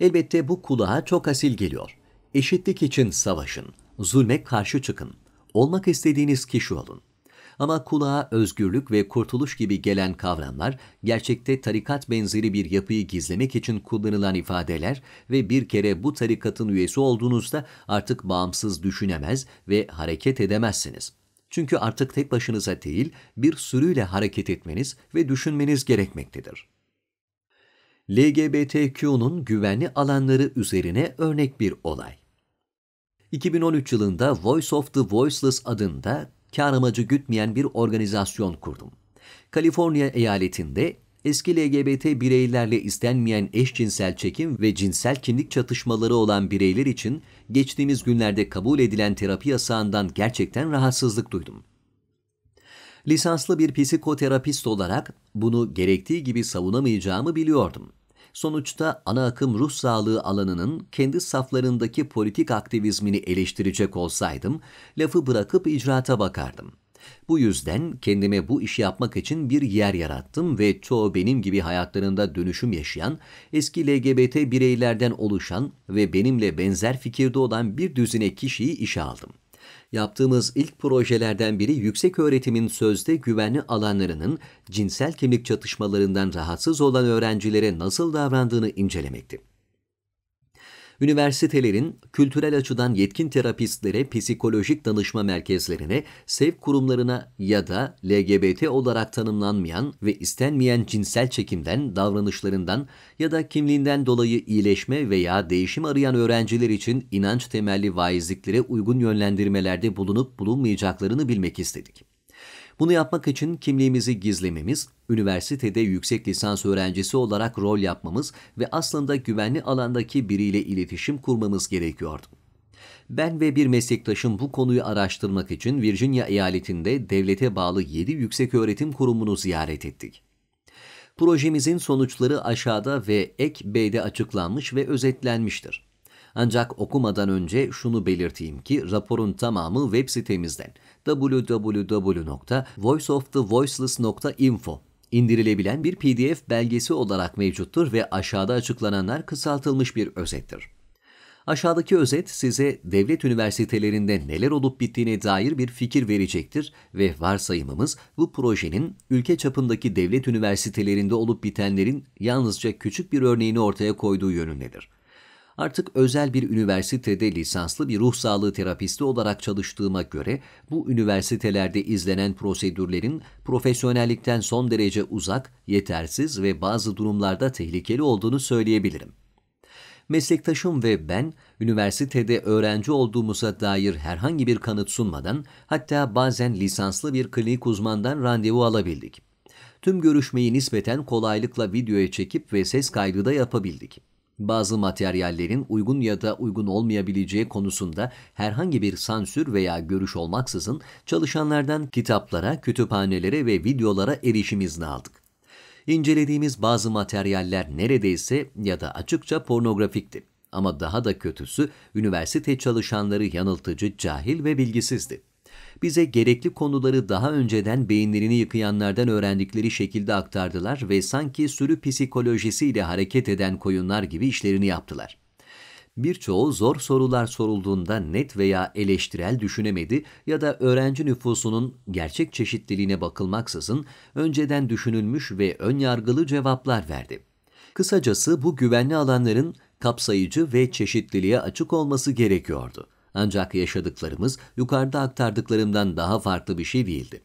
Speaker 1: Elbette bu kulağa çok asil geliyor. Eşitlik için savaşın, zulme karşı çıkın, olmak istediğiniz kişi olun. Ama kulağa özgürlük ve kurtuluş gibi gelen kavramlar, gerçekte tarikat benzeri bir yapıyı gizlemek için kullanılan ifadeler ve bir kere bu tarikatın üyesi olduğunuzda artık bağımsız düşünemez ve hareket edemezsiniz. Çünkü artık tek başınıza değil, bir sürüyle hareket etmeniz ve düşünmeniz gerekmektedir. LGBTQ'nun güvenli alanları üzerine örnek bir olay. 2013 yılında Voice of the Voiceless adında kar amacı gütmeyen bir organizasyon kurdum. Kaliforniya eyaletinde eski LGBT bireylerle istenmeyen eşcinsel çekim ve cinsel kimlik çatışmaları olan bireyler için geçtiğimiz günlerde kabul edilen terapi yasağından gerçekten rahatsızlık duydum. Lisanslı bir psikoterapist olarak bunu gerektiği gibi savunamayacağımı biliyordum sonuçta ana akım ruh sağlığı alanının kendi saflarındaki politik aktivizmini eleştirecek olsaydım, lafı bırakıp icraata bakardım. Bu yüzden kendime bu işi yapmak için bir yer yarattım ve çoğu benim gibi hayatlarında dönüşüm yaşayan, eski LGBT bireylerden oluşan ve benimle benzer fikirde olan bir düzine kişiyi işe aldım.'' Yaptığımız ilk projelerden biri yüksek öğretimin sözde güvenli alanlarının cinsel kimlik çatışmalarından rahatsız olan öğrencilere nasıl davrandığını incelemekti. Üniversitelerin kültürel açıdan yetkin terapistlere, psikolojik danışma merkezlerine, sevk kurumlarına ya da LGBT olarak tanımlanmayan ve istenmeyen cinsel çekimden, davranışlarından ya da kimliğinden dolayı iyileşme veya değişim arayan öğrenciler için inanç temelli vaizliklere uygun yönlendirmelerde bulunup bulunmayacaklarını bilmek istedik. Bunu yapmak için kimliğimizi gizlememiz, üniversitede yüksek lisans öğrencisi olarak rol yapmamız ve aslında güvenli alandaki biriyle iletişim kurmamız gerekiyordu. Ben ve bir meslektaşım bu konuyu araştırmak için Virginia eyaletinde devlete bağlı 7 yükseköğretim kurumunu ziyaret ettik. Projemizin sonuçları aşağıda ve ek B'de açıklanmış ve özetlenmiştir. Ancak okumadan önce şunu belirteyim ki raporun tamamı web sitemizden www.voiceofthevoiceless.info indirilebilen bir PDF belgesi olarak mevcuttur ve aşağıda açıklananlar kısaltılmış bir özettir. Aşağıdaki özet size devlet üniversitelerinde neler olup bittiğine dair bir fikir verecektir ve varsayımımız bu projenin ülke çapındaki devlet üniversitelerinde olup bitenlerin yalnızca küçük bir örneğini ortaya koyduğu yönündedir. Artık özel bir üniversitede lisanslı bir ruh sağlığı terapisti olarak çalıştığıma göre bu üniversitelerde izlenen prosedürlerin profesyonellikten son derece uzak, yetersiz ve bazı durumlarda tehlikeli olduğunu söyleyebilirim. Meslektaşım ve ben üniversitede öğrenci olduğumuza dair herhangi bir kanıt sunmadan hatta bazen lisanslı bir klinik uzmandan randevu alabildik. Tüm görüşmeyi nispeten kolaylıkla videoya çekip ve ses kaydı da yapabildik bazı materyallerin uygun ya da uygun olmayabileceği konusunda herhangi bir sansür veya görüş olmaksızın çalışanlardan kitaplara, kütüphanelere ve videolara erişim izni aldık. İncelediğimiz bazı materyaller neredeyse ya da açıkça pornografikti. Ama daha da kötüsü üniversite çalışanları yanıltıcı, cahil ve bilgisizdi bize gerekli konuları daha önceden beyinlerini yıkayanlardan öğrendikleri şekilde aktardılar ve sanki sürü psikolojisiyle hareket eden koyunlar gibi işlerini yaptılar. Birçoğu zor sorular sorulduğunda net veya eleştirel düşünemedi ya da öğrenci nüfusunun gerçek çeşitliliğine bakılmaksızın önceden düşünülmüş ve ön yargılı cevaplar verdi. Kısacası bu güvenli alanların kapsayıcı ve çeşitliliğe açık olması gerekiyordu. Ancak yaşadıklarımız yukarıda aktardıklarımdan daha farklı bir şey değildi.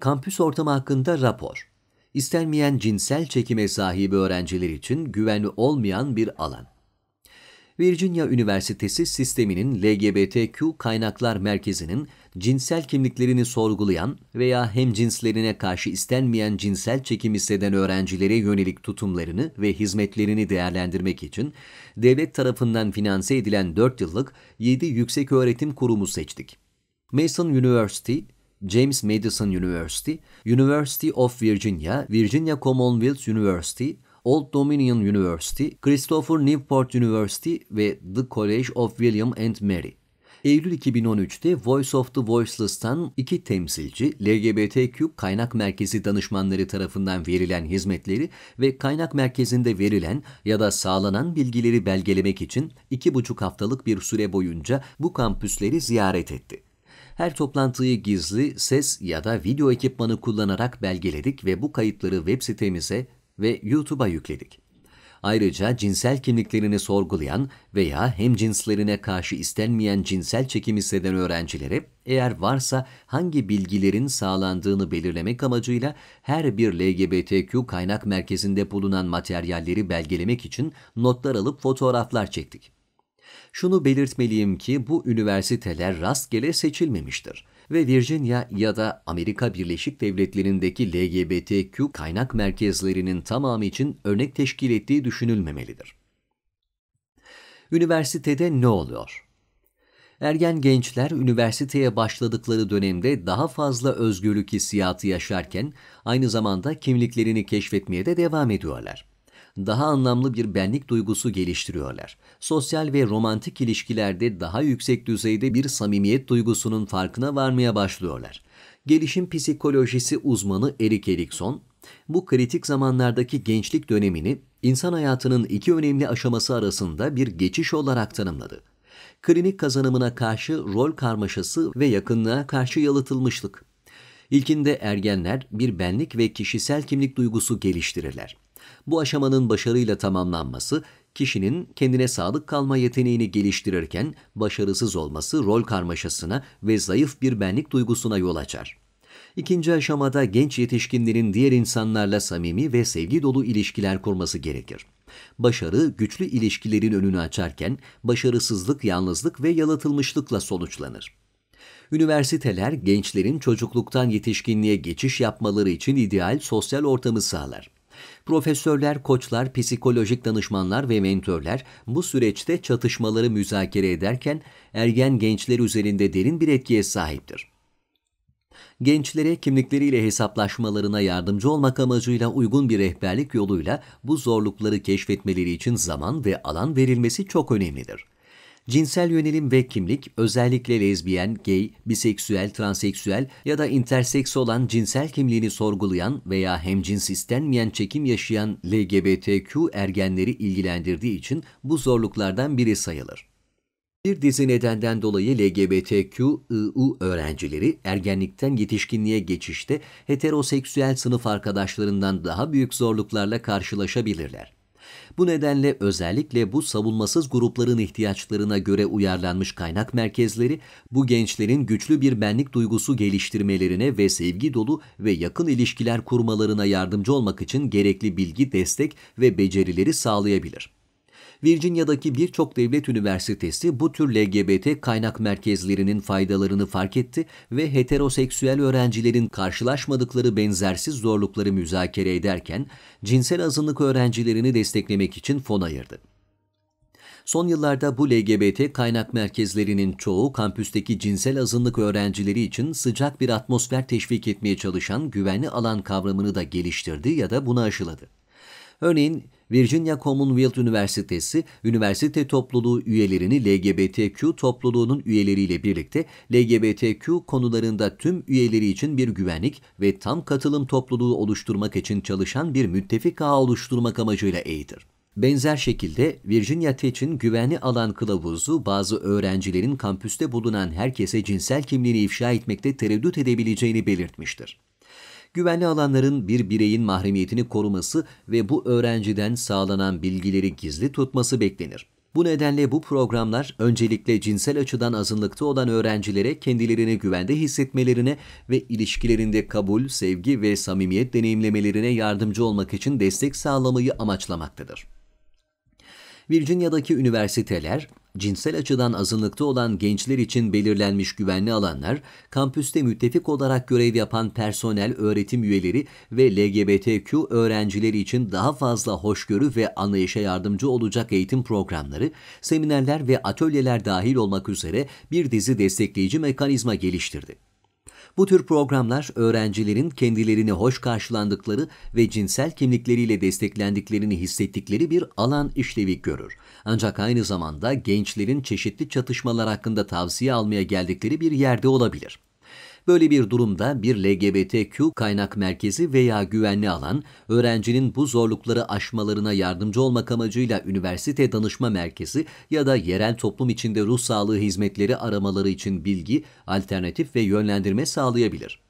Speaker 1: Kampüs ortamı hakkında rapor. İstenmeyen cinsel çekime sahibi öğrenciler için güvenli olmayan bir alan. Virginia Üniversitesi sisteminin LGBTQ kaynaklar merkezinin cinsel kimliklerini sorgulayan veya hem cinslerine karşı istenmeyen cinsel çekim hisseden öğrencilere yönelik tutumlarını ve hizmetlerini değerlendirmek için devlet tarafından finanse edilen 4 yıllık 7 yüksek öğretim kurumu seçtik. Mason University, James Madison University, University of Virginia, Virginia Commonwealth University, Old Dominion University, Christopher Newport University ve The College of William and Mary. Eylül 2013'te Voice of the Voiceless'tan iki temsilci LGBTQ Kaynak Merkezi danışmanları tarafından verilen hizmetleri ve kaynak merkezinde verilen ya da sağlanan bilgileri belgelemek için iki buçuk haftalık bir süre boyunca bu kampüsleri ziyaret etti. Her toplantıyı gizli, ses ya da video ekipmanı kullanarak belgeledik ve bu kayıtları web sitemize ve YouTube'a yükledik. Ayrıca cinsel kimliklerini sorgulayan veya hem cinslerine karşı istenmeyen cinsel çekim hisseden öğrencilere eğer varsa hangi bilgilerin sağlandığını belirlemek amacıyla her bir LGBTQ kaynak merkezinde bulunan materyalleri belgelemek için notlar alıp fotoğraflar çektik. Şunu belirtmeliyim ki bu üniversiteler rastgele seçilmemiştir ve Virginia ya da Amerika Birleşik Devletleri'ndeki LGBTQ kaynak merkezlerinin tamamı için örnek teşkil ettiği düşünülmemelidir. Üniversitede ne oluyor? Ergen gençler üniversiteye başladıkları dönemde daha fazla özgürlük hissiyatı yaşarken aynı zamanda kimliklerini keşfetmeye de devam ediyorlar daha anlamlı bir benlik duygusu geliştiriyorlar. Sosyal ve romantik ilişkilerde daha yüksek düzeyde bir samimiyet duygusunun farkına varmaya başlıyorlar. Gelişim psikolojisi uzmanı Erik Erikson, bu kritik zamanlardaki gençlik dönemini insan hayatının iki önemli aşaması arasında bir geçiş olarak tanımladı. Klinik kazanımına karşı rol karmaşası ve yakınlığa karşı yalıtılmışlık. İlkinde ergenler bir benlik ve kişisel kimlik duygusu geliştirirler. Bu aşamanın başarıyla tamamlanması kişinin kendine sadık kalma yeteneğini geliştirirken başarısız olması rol karmaşasına ve zayıf bir benlik duygusuna yol açar. İkinci aşamada genç yetişkinlerin diğer insanlarla samimi ve sevgi dolu ilişkiler kurması gerekir. Başarı güçlü ilişkilerin önünü açarken başarısızlık yalnızlık ve yalıtılmışlıkla sonuçlanır. Üniversiteler gençlerin çocukluktan yetişkinliğe geçiş yapmaları için ideal sosyal ortamı sağlar. Profesörler, koçlar, psikolojik danışmanlar ve mentorlar bu süreçte çatışmaları müzakere ederken ergen gençler üzerinde derin bir etkiye sahiptir gençlere kimlikleriyle hesaplaşmalarına yardımcı olmak amacıyla uygun bir rehberlik yoluyla bu zorlukları keşfetmeleri için zaman ve alan verilmesi çok önemlidir. Cinsel yönelim ve kimlik özellikle lezbiyen, gay, biseksüel, transseksüel ya da interseks olan cinsel kimliğini sorgulayan veya hemcins istenmeyen çekim yaşayan LGBTQ ergenleri ilgilendirdiği için bu zorluklardan biri sayılır. Bir dizi nedenden dolayı LGBTQ-IU öğrencileri ergenlikten yetişkinliğe geçişte heteroseksüel sınıf arkadaşlarından daha büyük zorluklarla karşılaşabilirler. Bu nedenle özellikle bu savunmasız grupların ihtiyaçlarına göre uyarlanmış kaynak merkezleri bu gençlerin güçlü bir benlik duygusu geliştirmelerine ve sevgi dolu ve yakın ilişkiler kurmalarına yardımcı olmak için gerekli bilgi, destek ve becerileri sağlayabilir. Virginia'daki birçok devlet üniversitesi bu tür LGBT kaynak merkezlerinin faydalarını fark etti ve heteroseksüel öğrencilerin karşılaşmadıkları benzersiz zorlukları müzakere ederken cinsel azınlık öğrencilerini desteklemek için fon ayırdı. Son yıllarda bu LGBT kaynak merkezlerinin çoğu kampüsteki cinsel azınlık öğrencileri için sıcak bir atmosfer teşvik etmeye çalışan güvenli alan kavramını da geliştirdi ya da buna aşıladı. Örneğin Virginia Commonwealth Üniversitesi, üniversite topluluğu üyelerini LGBTQ topluluğunun üyeleriyle birlikte LGBTQ konularında tüm üyeleri için bir güvenlik ve tam katılım topluluğu oluşturmak için çalışan bir müttefik ağ oluşturmak amacıyla eğitir. Benzer şekilde Virginia Tech'in güvenli alan kılavuzu bazı öğrencilerin kampüste bulunan herkese cinsel kimliğini ifşa etmekte tereddüt edebileceğini belirtmiştir. Güvenli alanların bir bireyin mahremiyetini koruması ve bu öğrenciden sağlanan bilgileri gizli tutması beklenir. Bu nedenle bu programlar öncelikle cinsel açıdan azınlıkta olan öğrencilere kendilerini güvende hissetmelerine ve ilişkilerinde kabul, sevgi ve samimiyet deneyimlemelerine yardımcı olmak için destek sağlamayı amaçlamaktadır. Virginia'daki üniversiteler, cinsel açıdan azınlıkta olan gençler için belirlenmiş güvenli alanlar, kampüste müttefik olarak görev yapan personel, öğretim üyeleri ve LGBTQ öğrencileri için daha fazla hoşgörü ve anlayışa yardımcı olacak eğitim programları, seminerler ve atölyeler dahil olmak üzere bir dizi destekleyici mekanizma geliştirdi. Bu tür programlar öğrencilerin kendilerini hoş karşılandıkları ve cinsel kimlikleriyle desteklendiklerini hissettikleri bir alan işlevi görür. Ancak aynı zamanda gençlerin çeşitli çatışmalar hakkında tavsiye almaya geldikleri bir yerde olabilir. Böyle bir durumda bir LGBTQ kaynak merkezi veya güvenli alan, öğrencinin bu zorlukları aşmalarına yardımcı olmak amacıyla üniversite danışma merkezi ya da yerel toplum içinde ruh sağlığı hizmetleri aramaları için bilgi, alternatif ve yönlendirme sağlayabilir.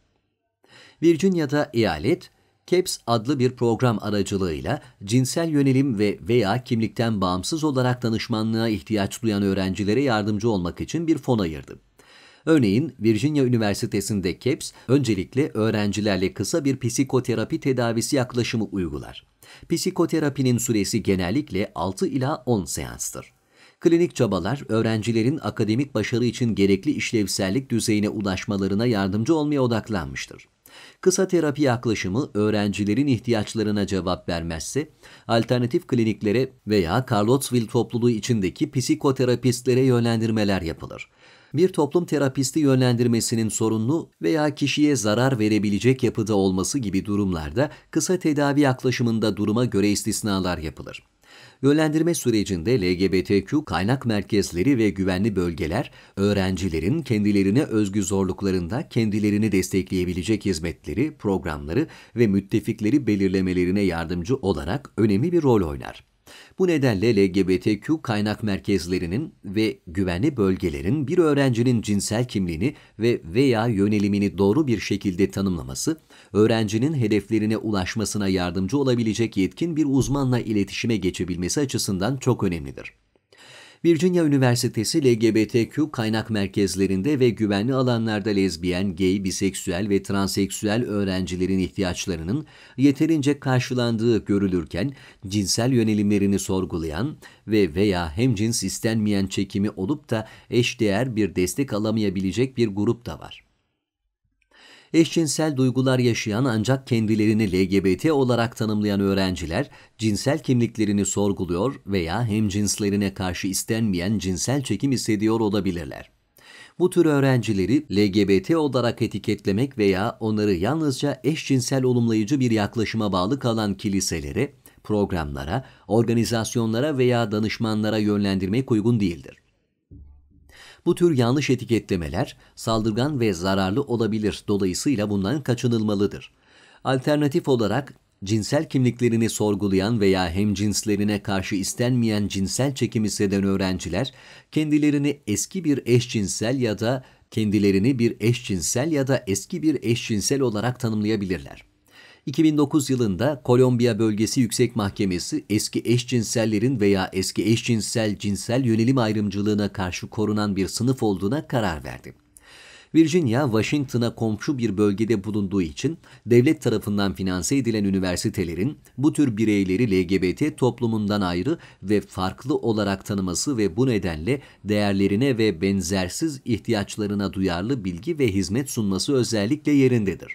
Speaker 1: Virginia'da eyalet, CAPS e adlı bir program aracılığıyla cinsel yönelim ve veya kimlikten bağımsız olarak danışmanlığa ihtiyaç duyan öğrencilere yardımcı olmak için bir fon ayırdı. Örneğin Virginia Üniversitesi'nde CAPS öncelikle öğrencilerle kısa bir psikoterapi tedavisi yaklaşımı uygular. Psikoterapinin süresi genellikle 6 ila 10 seanstır. Klinik çabalar öğrencilerin akademik başarı için gerekli işlevsellik düzeyine ulaşmalarına yardımcı olmaya odaklanmıştır. Kısa terapi yaklaşımı öğrencilerin ihtiyaçlarına cevap vermezse, alternatif kliniklere veya Carlotsville topluluğu içindeki psikoterapistlere yönlendirmeler yapılır bir toplum terapisti yönlendirmesinin sorunlu veya kişiye zarar verebilecek yapıda olması gibi durumlarda kısa tedavi yaklaşımında duruma göre istisnalar yapılır. Yönlendirme sürecinde LGBTQ kaynak merkezleri ve güvenli bölgeler, öğrencilerin kendilerine özgü zorluklarında kendilerini destekleyebilecek hizmetleri, programları ve müttefikleri belirlemelerine yardımcı olarak önemli bir rol oynar. Bu nedenle LGBTQ kaynak merkezlerinin ve güvenli bölgelerin bir öğrencinin cinsel kimliğini ve veya yönelimini doğru bir şekilde tanımlaması, öğrencinin hedeflerine ulaşmasına yardımcı olabilecek yetkin bir uzmanla iletişime geçebilmesi açısından çok önemlidir. Virginia Üniversitesi LGBTQ kaynak merkezlerinde ve güvenli alanlarda lezbiyen, gay, biseksüel ve transseksüel öğrencilerin ihtiyaçlarının yeterince karşılandığı görülürken cinsel yönelimlerini sorgulayan ve veya hemcins istenmeyen çekimi olup da eşdeğer bir destek alamayabilecek bir grup da var eşcinsel duygular yaşayan ancak kendilerini LGBT olarak tanımlayan öğrenciler cinsel kimliklerini sorguluyor veya hemcinslerine karşı istenmeyen cinsel çekim hissediyor olabilirler. Bu tür öğrencileri LGBT olarak etiketlemek veya onları yalnızca eşcinsel olumlayıcı bir yaklaşıma bağlı kalan kiliselere, programlara, organizasyonlara veya danışmanlara yönlendirmek uygun değildir. Bu tür yanlış etiketlemeler saldırgan ve zararlı olabilir. Dolayısıyla bundan kaçınılmalıdır. Alternatif olarak cinsel kimliklerini sorgulayan veya hem cinslerine karşı istenmeyen cinsel çekim hisseden öğrenciler kendilerini eski bir eşcinsel ya da kendilerini bir eşcinsel ya da eski bir eşcinsel olarak tanımlayabilirler. 2009 yılında Kolombiya Bölgesi Yüksek Mahkemesi eski eşcinsellerin veya eski eşcinsel cinsel yönelim ayrımcılığına karşı korunan bir sınıf olduğuna karar verdi. Virginia, Washington'a komşu bir bölgede bulunduğu için devlet tarafından finanse edilen üniversitelerin bu tür bireyleri LGBT toplumundan ayrı ve farklı olarak tanıması ve bu nedenle değerlerine ve benzersiz ihtiyaçlarına duyarlı bilgi ve hizmet sunması özellikle yerindedir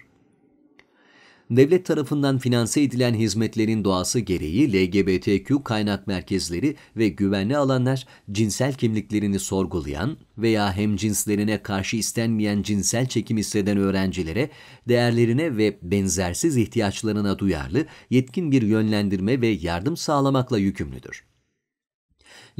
Speaker 1: devlet tarafından finanse edilen hizmetlerin doğası gereği LGBTQ kaynak merkezleri ve güvenli alanlar cinsel kimliklerini sorgulayan veya hem cinslerine karşı istenmeyen cinsel çekim hisseden öğrencilere değerlerine ve benzersiz ihtiyaçlarına duyarlı, yetkin bir yönlendirme ve yardım sağlamakla yükümlüdür.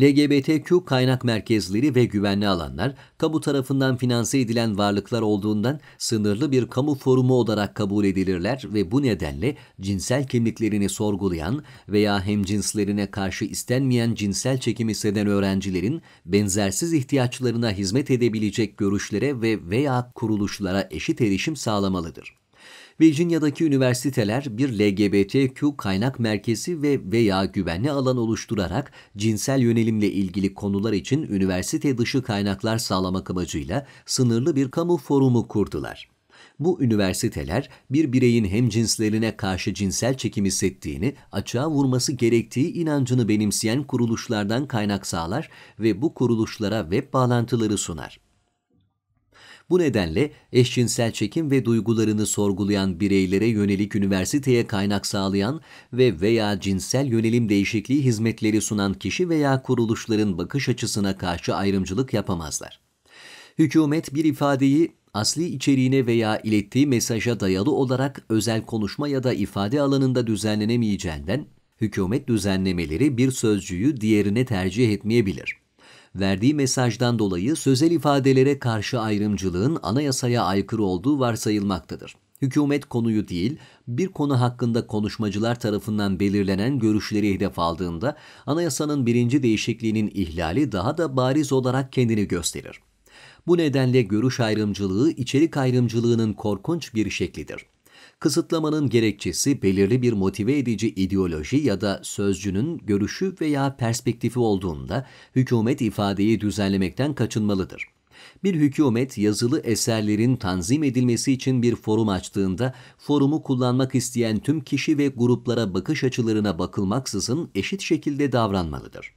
Speaker 1: LGBTQ kaynak merkezleri ve güvenli alanlar kamu tarafından finanse edilen varlıklar olduğundan sınırlı bir kamu forumu olarak kabul edilirler ve bu nedenle cinsel kimliklerini sorgulayan veya hemcinslerine karşı istenmeyen cinsel çekim hisseden öğrencilerin benzersiz ihtiyaçlarına hizmet edebilecek görüşlere ve veya kuruluşlara eşit erişim sağlamalıdır. Virginia'daki üniversiteler bir LGBTQ kaynak merkezi ve veya güvenli alan oluşturarak cinsel yönelimle ilgili konular için üniversite dışı kaynaklar sağlamak amacıyla sınırlı bir kamu forumu kurdular bu üniversiteler bir bireyin hem cinslerine karşı cinsel çekim hissettiğini, açığa vurması gerektiği inancını benimseyen kuruluşlardan kaynak sağlar ve bu kuruluşlara web bağlantıları sunar. Bu nedenle eşcinsel çekim ve duygularını sorgulayan bireylere yönelik üniversiteye kaynak sağlayan ve veya cinsel yönelim değişikliği hizmetleri sunan kişi veya kuruluşların bakış açısına karşı ayrımcılık yapamazlar. Hükümet bir ifadeyi asli içeriğine veya ilettiği mesaja dayalı olarak özel konuşma ya da ifade alanında düzenlenemeyeceğinden hükümet düzenlemeleri bir sözcüğü diğerine tercih etmeyebilir. Verdiği mesajdan dolayı sözel ifadelere karşı ayrımcılığın anayasaya aykırı olduğu varsayılmaktadır. Hükümet konuyu değil, bir konu hakkında konuşmacılar tarafından belirlenen görüşleri hedef aldığında anayasanın birinci değişikliğinin ihlali daha da bariz olarak kendini gösterir. Bu nedenle görüş ayrımcılığı içerik ayrımcılığının korkunç bir şeklidir. Kısıtlamanın gerekçesi belirli bir motive edici ideoloji ya da sözcünün görüşü veya perspektifi olduğunda hükümet ifadeyi düzenlemekten kaçınmalıdır. Bir hükümet yazılı eserlerin tanzim edilmesi için bir forum açtığında forumu kullanmak isteyen tüm kişi ve gruplara bakış açılarına bakılmaksızın eşit şekilde davranmalıdır.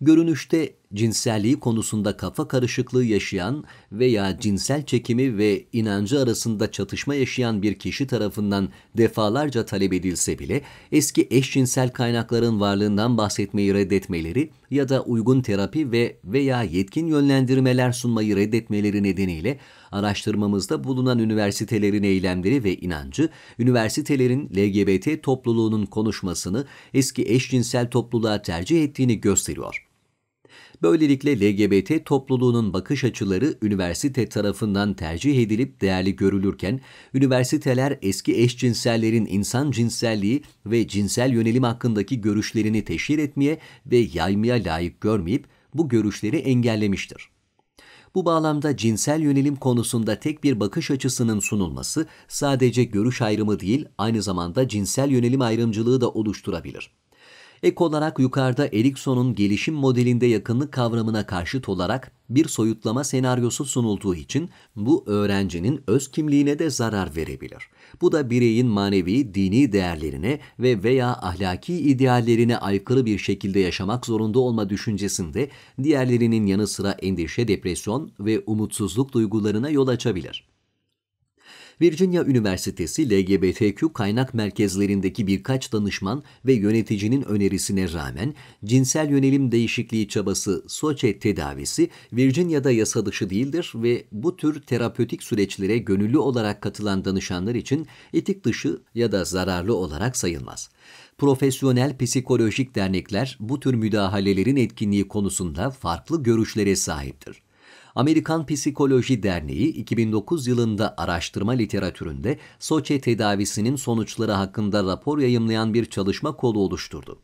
Speaker 1: Görünüşte cinselliği konusunda kafa karışıklığı yaşayan veya cinsel çekimi ve inancı arasında çatışma yaşayan bir kişi tarafından defalarca talep edilse bile eski eşcinsel kaynakların varlığından bahsetmeyi reddetmeleri ya da uygun terapi ve veya yetkin yönlendirmeler sunmayı reddetmeleri nedeniyle araştırmamızda bulunan üniversitelerin eylemleri ve inancı, üniversitelerin LGBT topluluğunun konuşmasını eski eşcinsel topluluğa tercih ettiğini gösteriyor. Böylelikle LGBT topluluğunun bakış açıları üniversite tarafından tercih edilip değerli görülürken, üniversiteler eski eşcinsellerin insan cinselliği ve cinsel yönelim hakkındaki görüşlerini teşhir etmeye ve yaymaya layık görmeyip bu görüşleri engellemiştir. Bu bağlamda cinsel yönelim konusunda tek bir bakış açısının sunulması sadece görüş ayrımı değil, aynı zamanda cinsel yönelim ayrımcılığı da oluşturabilir. Ek olarak yukarıda Erikson'un gelişim modelinde yakınlık kavramına karşıt olarak bir soyutlama senaryosu sunulduğu için bu öğrencinin öz kimliğine de zarar verebilir. Bu da bireyin manevi, dini değerlerine ve veya ahlaki ideallerine aykırı bir şekilde yaşamak zorunda olma düşüncesinde diğerlerinin yanı sıra endişe, depresyon ve umutsuzluk duygularına yol açabilir. Virginia Üniversitesi LGBTQ kaynak merkezlerindeki birkaç danışman ve yöneticinin önerisine rağmen cinsel yönelim değişikliği çabası SOCE tedavisi Virginia'da yasa dışı değildir ve bu tür terapötik süreçlere gönüllü olarak katılan danışanlar için etik dışı ya da zararlı olarak sayılmaz. Profesyonel psikolojik dernekler bu tür müdahalelerin etkinliği konusunda farklı görüşlere sahiptir. Amerikan Psikoloji Derneği 2009 yılında araştırma literatüründe Soçe tedavisinin sonuçları hakkında rapor yayımlayan bir çalışma kolu oluşturdu.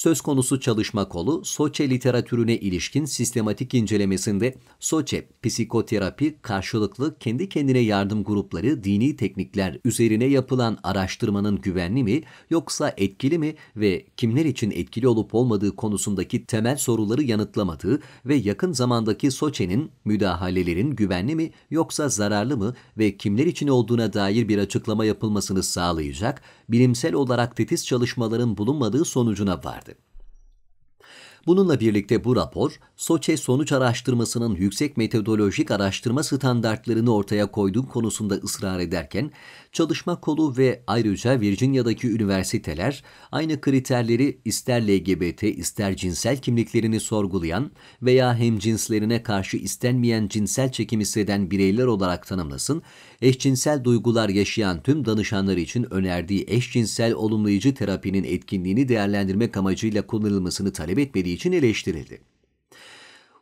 Speaker 1: Söz konusu çalışma kolu Soçe literatürüne ilişkin sistematik incelemesinde Soçe psikoterapi karşılıklı kendi kendine yardım grupları dini teknikler üzerine yapılan araştırmanın güvenli mi yoksa etkili mi ve kimler için etkili olup olmadığı konusundaki temel soruları yanıtlamadığı ve yakın zamandaki Soçe'nin müdahalelerin güvenli mi yoksa zararlı mı ve kimler için olduğuna dair bir açıklama yapılmasını sağlayacak bilimsel olarak titiz çalışmaların bulunmadığı sonucuna vardı. Bununla birlikte bu rapor, Soçe sonuç araştırmasının yüksek metodolojik araştırma standartlarını ortaya koyduğu konusunda ısrar ederken, çalışma kolu ve ayrıca Virginia'daki üniversiteler aynı kriterleri ister LGBT ister cinsel kimliklerini sorgulayan veya hem cinslerine karşı istenmeyen cinsel çekim hisseden bireyler olarak tanımlasın, eşcinsel duygular yaşayan tüm danışanları için önerdiği eşcinsel olumlayıcı terapinin etkinliğini değerlendirmek amacıyla kullanılmasını talep etmediği için eleştirildi.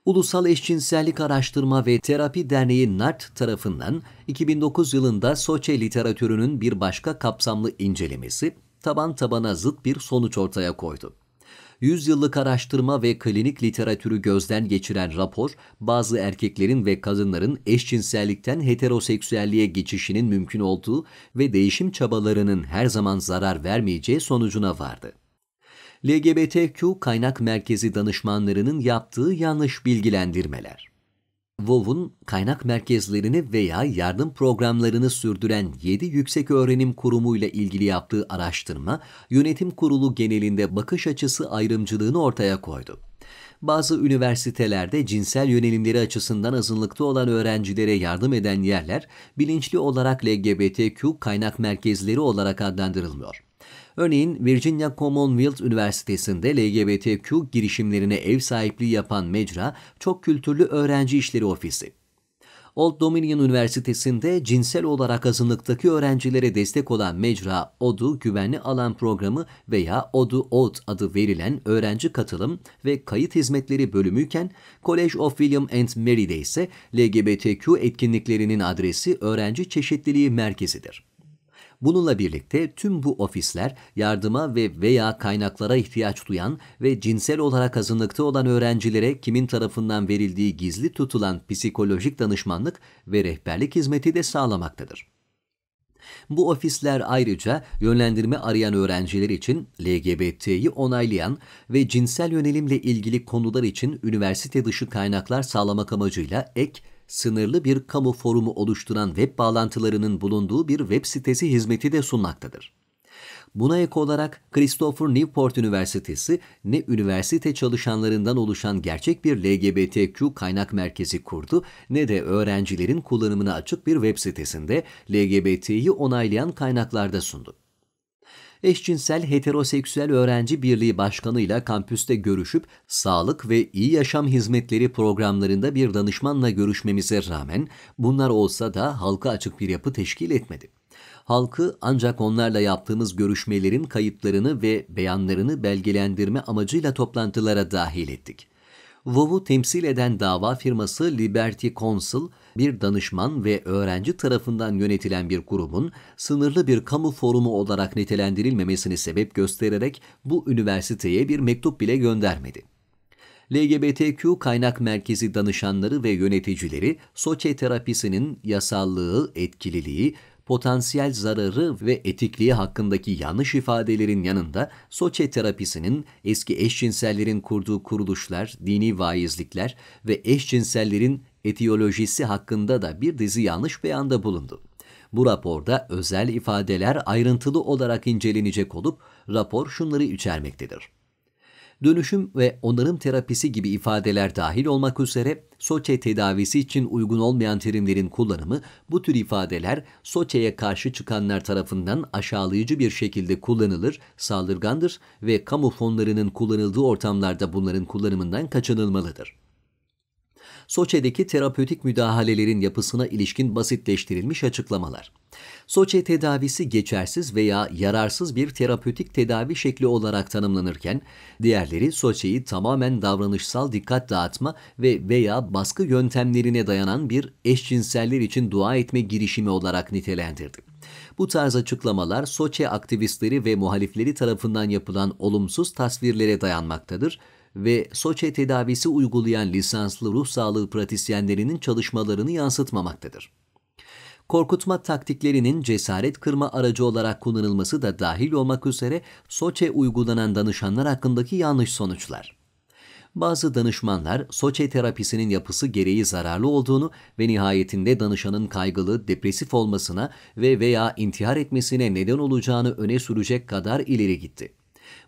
Speaker 1: Ulusal Eşcinsellik Araştırma ve Terapi Derneği NART tarafından 2009 yılında Soçe literatürünün bir başka kapsamlı incelemesi taban tabana zıt bir sonuç ortaya koydu. 100 yıllık araştırma ve klinik literatürü gözden geçiren rapor, bazı erkeklerin ve kadınların eşcinsellikten heteroseksüelliğe geçişinin mümkün olduğu ve değişim çabalarının her zaman zarar vermeyeceği sonucuna vardı. LGBTQ Kaynak Merkezi danışmanlarının yaptığı yanlış bilgilendirmeler. WOW'un kaynak merkezlerini veya yardım programlarını sürdüren 7 yüksek öğrenim kurumuyla ilgili yaptığı araştırma, yönetim kurulu genelinde bakış açısı ayrımcılığını ortaya koydu. Bazı üniversitelerde cinsel yönelimleri açısından azınlıkta olan öğrencilere yardım eden yerler bilinçli olarak LGBTQ kaynak merkezleri olarak adlandırılmıyor. Örneğin Virginia Commonwealth Üniversitesi'nde LGBTQ girişimlerine ev sahipliği yapan mecra çok kültürlü öğrenci işleri ofisi. Old Dominion Üniversitesi'nde cinsel olarak azınlıktaki öğrencilere destek olan mecra ODU Güvenli Alan Programı veya ODU OAT adı verilen Öğrenci Katılım ve Kayıt Hizmetleri bölümüyken College of William and Mary'de ise LGBTQ etkinliklerinin adresi Öğrenci Çeşitliliği Merkezi'dir. Bununla birlikte tüm bu ofisler yardıma ve veya kaynaklara ihtiyaç duyan ve cinsel olarak azınlıkta olan öğrencilere kimin tarafından verildiği gizli tutulan psikolojik danışmanlık ve rehberlik hizmeti de sağlamaktadır. Bu ofisler ayrıca yönlendirme arayan öğrenciler için LGBT'yi onaylayan ve cinsel yönelimle ilgili konular için üniversite dışı kaynaklar sağlamak amacıyla ek sınırlı bir kamu forumu oluşturan web bağlantılarının bulunduğu bir web sitesi hizmeti de sunmaktadır. Buna ek olarak Christopher Newport Üniversitesi ne üniversite çalışanlarından oluşan gerçek bir LGBTQ kaynak merkezi kurdu ne de öğrencilerin kullanımına açık bir web sitesinde LGBT'yi onaylayan kaynaklarda sundu eşcinsel heteroseksüel öğrenci birliği başkanıyla kampüste görüşüp sağlık ve iyi yaşam hizmetleri programlarında bir danışmanla görüşmemize rağmen bunlar olsa da halka açık bir yapı teşkil etmedi. Halkı ancak onlarla yaptığımız görüşmelerin kayıtlarını ve beyanlarını belgelendirme amacıyla toplantılara dahil ettik. Vovu temsil eden dava firması Liberty Counsel, bir danışman ve öğrenci tarafından yönetilen bir kurumun sınırlı bir kamu forumu olarak nitelendirilmemesini sebep göstererek bu üniversiteye bir mektup bile göndermedi. LGBTQ Kaynak Merkezi danışanları ve yöneticileri soçe terapisinin yasallığı, etkililiği, potansiyel zararı ve etikliği hakkındaki yanlış ifadelerin yanında soçe terapisinin eski eşcinsellerin kurduğu kuruluşlar, dini vaizlikler ve eşcinsellerin etiyolojisi hakkında da bir dizi yanlış beyanda bulundu. Bu raporda özel ifadeler ayrıntılı olarak incelenecek olup rapor şunları içermektedir dönüşüm ve onarım terapisi gibi ifadeler dahil olmak üzere Soçe tedavisi için uygun olmayan terimlerin kullanımı bu tür ifadeler Soçe'ye karşı çıkanlar tarafından aşağılayıcı bir şekilde kullanılır, saldırgandır ve kamu fonlarının kullanıldığı ortamlarda bunların kullanımından kaçınılmalıdır. Soçe'deki terapötik müdahalelerin yapısına ilişkin basitleştirilmiş açıklamalar. Soçe tedavisi geçersiz veya yararsız bir terapötik tedavi şekli olarak tanımlanırken, diğerleri Soçe'yi tamamen davranışsal dikkat dağıtma ve veya baskı yöntemlerine dayanan bir eşcinseller için dua etme girişimi olarak nitelendirdi. Bu tarz açıklamalar Soçe aktivistleri ve muhalifleri tarafından yapılan olumsuz tasvirlere dayanmaktadır ve Soçe tedavisi uygulayan lisanslı ruh sağlığı pratisyenlerinin çalışmalarını yansıtmamaktadır. Korkutma taktiklerinin cesaret kırma aracı olarak kullanılması da dahil olmak üzere Soçe uygulanan danışanlar hakkındaki yanlış sonuçlar bazı danışmanlar soçe terapisinin yapısı gereği zararlı olduğunu ve nihayetinde danışanın kaygılı, depresif olmasına ve veya intihar etmesine neden olacağını öne sürecek kadar ileri gitti.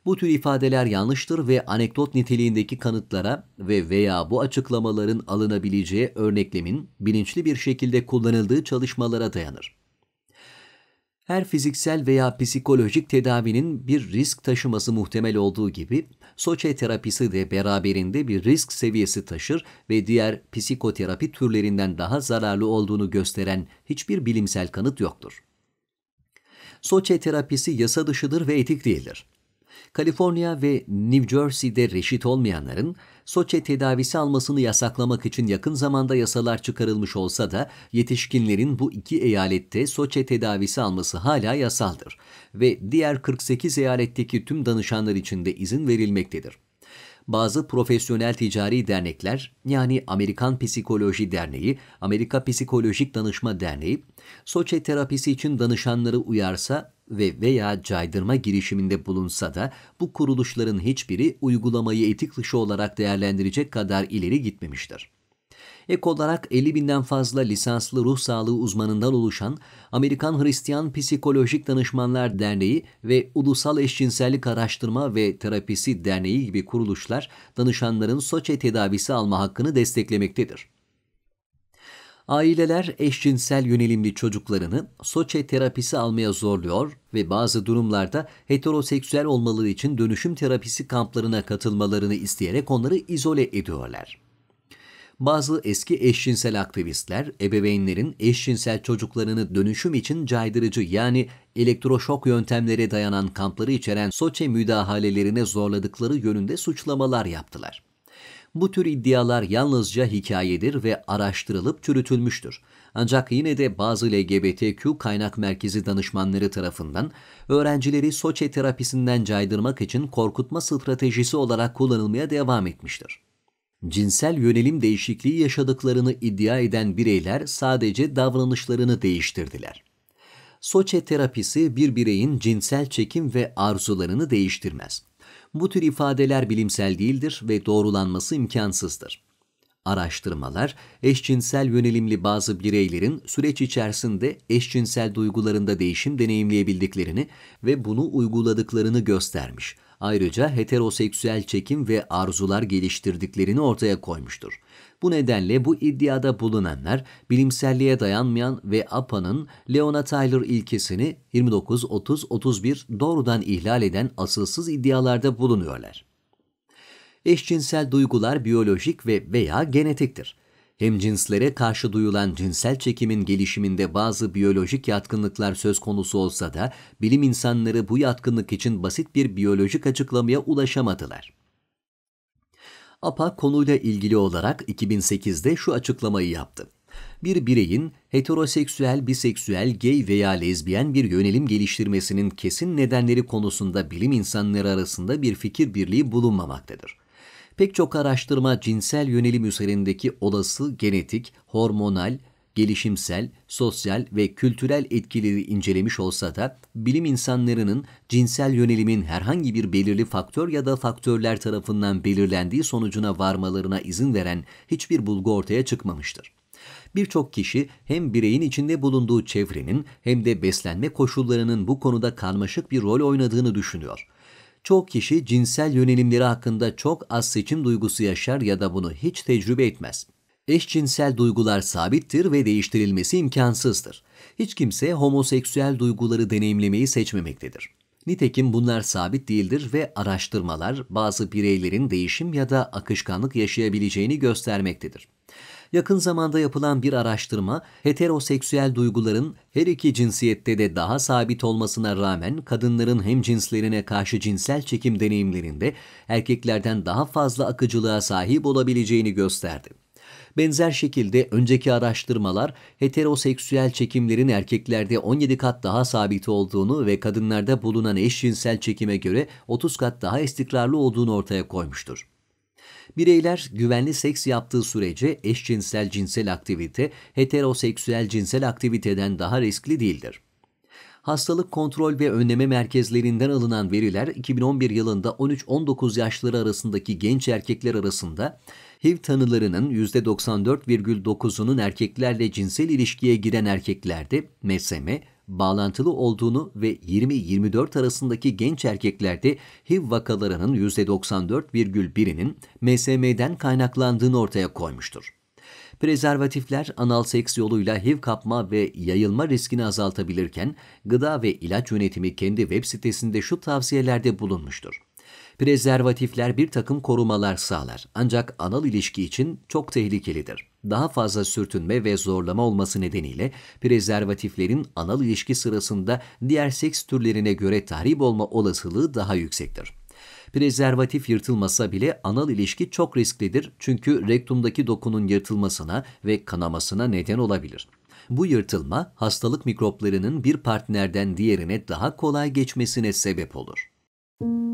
Speaker 1: Bu tür ifadeler yanlıştır ve anekdot niteliğindeki kanıtlara ve veya bu açıklamaların alınabileceği örneklemin bilinçli bir şekilde kullanıldığı çalışmalara dayanır. Her fiziksel veya psikolojik tedavinin bir risk taşıması muhtemel olduğu gibi soçe terapisi de beraberinde bir risk seviyesi taşır ve diğer psikoterapi türlerinden daha zararlı olduğunu gösteren hiçbir bilimsel kanıt yoktur. Soçe terapisi yasa dışıdır ve etik değildir. Kaliforniya ve New Jersey'de reşit olmayanların soçe tedavisi almasını yasaklamak için yakın zamanda yasalar çıkarılmış olsa da yetişkinlerin bu iki eyalette soçe tedavisi alması hala yasaldır ve diğer 48 eyaletteki tüm danışanlar için de izin verilmektedir bazı profesyonel ticari dernekler yani Amerikan Psikoloji Derneği, Amerika Psikolojik Danışma Derneği, Soçe terapisi için danışanları uyarsa ve veya caydırma girişiminde bulunsa da bu kuruluşların hiçbiri uygulamayı etik dışı olarak değerlendirecek kadar ileri gitmemiştir. Ek olarak 50 binden fazla lisanslı ruh sağlığı uzmanından oluşan Amerikan Hristiyan Psikolojik Danışmanlar Derneği ve Ulusal Eşcinsellik Araştırma ve Terapisi Derneği gibi kuruluşlar danışanların soçe tedavisi alma hakkını desteklemektedir. Aileler eşcinsel yönelimli çocuklarını soçe terapisi almaya zorluyor ve bazı durumlarda heteroseksüel olmaları için dönüşüm terapisi kamplarına katılmalarını isteyerek onları izole ediyorlar bazı eski eşcinsel aktivistler ebeveynlerin eşcinsel çocuklarını dönüşüm için caydırıcı yani elektroşok yöntemlere dayanan kampları içeren Soçi müdahalelerine zorladıkları yönünde suçlamalar yaptılar. Bu tür iddialar yalnızca hikayedir ve araştırılıp çürütülmüştür. Ancak yine de bazı LGBTQ kaynak merkezi danışmanları tarafından öğrencileri Soçi terapisinden caydırmak için korkutma stratejisi olarak kullanılmaya devam etmiştir cinsel yönelim değişikliği yaşadıklarını iddia eden bireyler sadece davranışlarını değiştirdiler. Soçe terapisi bir bireyin cinsel çekim ve arzularını değiştirmez. Bu tür ifadeler bilimsel değildir ve doğrulanması imkansızdır. Araştırmalar, eşcinsel yönelimli bazı bireylerin süreç içerisinde eşcinsel duygularında değişim deneyimleyebildiklerini ve bunu uyguladıklarını göstermiş. Ayrıca heteroseksüel çekim ve arzular geliştirdiklerini ortaya koymuştur. Bu nedenle bu iddiada bulunanlar bilimselliğe dayanmayan ve APA'nın Leona Tyler ilkesini 29-30-31 doğrudan ihlal eden asılsız iddialarda bulunuyorlar. Eşcinsel duygular biyolojik ve veya genetiktir. Hem cinslere karşı duyulan cinsel çekimin gelişiminde bazı biyolojik yatkınlıklar söz konusu olsa da bilim insanları bu yatkınlık için basit bir biyolojik açıklamaya ulaşamadılar. APA konuyla ilgili olarak 2008'de şu açıklamayı yaptı. Bir bireyin heteroseksüel, biseksüel, gay veya lezbiyen bir yönelim geliştirmesinin kesin nedenleri konusunda bilim insanları arasında bir fikir birliği bulunmamaktadır. Pek çok araştırma cinsel yönelim üzerindeki olası genetik, hormonal, gelişimsel, sosyal ve kültürel etkileri incelemiş olsa da bilim insanlarının cinsel yönelimin herhangi bir belirli faktör ya da faktörler tarafından belirlendiği sonucuna varmalarına izin veren hiçbir bulgu ortaya çıkmamıştır. Birçok kişi hem bireyin içinde bulunduğu çevrenin hem de beslenme koşullarının bu konuda karmaşık bir rol oynadığını düşünüyor çok kişi cinsel yönelimleri hakkında çok az seçim duygusu yaşar ya da bunu hiç tecrübe etmez. Eşcinsel duygular sabittir ve değiştirilmesi imkansızdır. Hiç kimse homoseksüel duyguları deneyimlemeyi seçmemektedir. Nitekim bunlar sabit değildir ve araştırmalar bazı bireylerin değişim ya da akışkanlık yaşayabileceğini göstermektedir. Yakın zamanda yapılan bir araştırma heteroseksüel duyguların her iki cinsiyette de daha sabit olmasına rağmen kadınların hem cinslerine karşı cinsel çekim deneyimlerinde erkeklerden daha fazla akıcılığa sahip olabileceğini gösterdi. Benzer şekilde önceki araştırmalar heteroseksüel çekimlerin erkeklerde 17 kat daha sabit olduğunu ve kadınlarda bulunan eşcinsel çekime göre 30 kat daha istikrarlı olduğunu ortaya koymuştur. Bireyler güvenli seks yaptığı sürece eşcinsel cinsel aktivite heteroseksüel cinsel aktiviteden daha riskli değildir. Hastalık Kontrol ve Önleme Merkezlerinden alınan veriler 2011 yılında 13-19 yaşları arasındaki genç erkekler arasında HIV tanılarının %94,9'unun erkeklerle cinsel ilişkiye giren erkeklerde, MSM, bağlantılı olduğunu ve 20-24 arasındaki genç erkeklerde HIV vakalarının %94,1'inin MSM'den kaynaklandığını ortaya koymuştur. Prezervatifler anal seks yoluyla HIV kapma ve yayılma riskini azaltabilirken gıda ve ilaç yönetimi kendi web sitesinde şu tavsiyelerde bulunmuştur. Prezervatifler bir takım korumalar sağlar ancak anal ilişki için çok tehlikelidir daha fazla sürtünme ve zorlama olması nedeniyle prezervatiflerin anal ilişki sırasında diğer seks türlerine göre tahrip olma olasılığı daha yüksektir. Prezervatif yırtılmasa bile anal ilişki çok risklidir çünkü rektumdaki dokunun yırtılmasına ve kanamasına neden olabilir. Bu yırtılma hastalık mikroplarının bir partnerden diğerine daha kolay geçmesine sebep olur. Müzik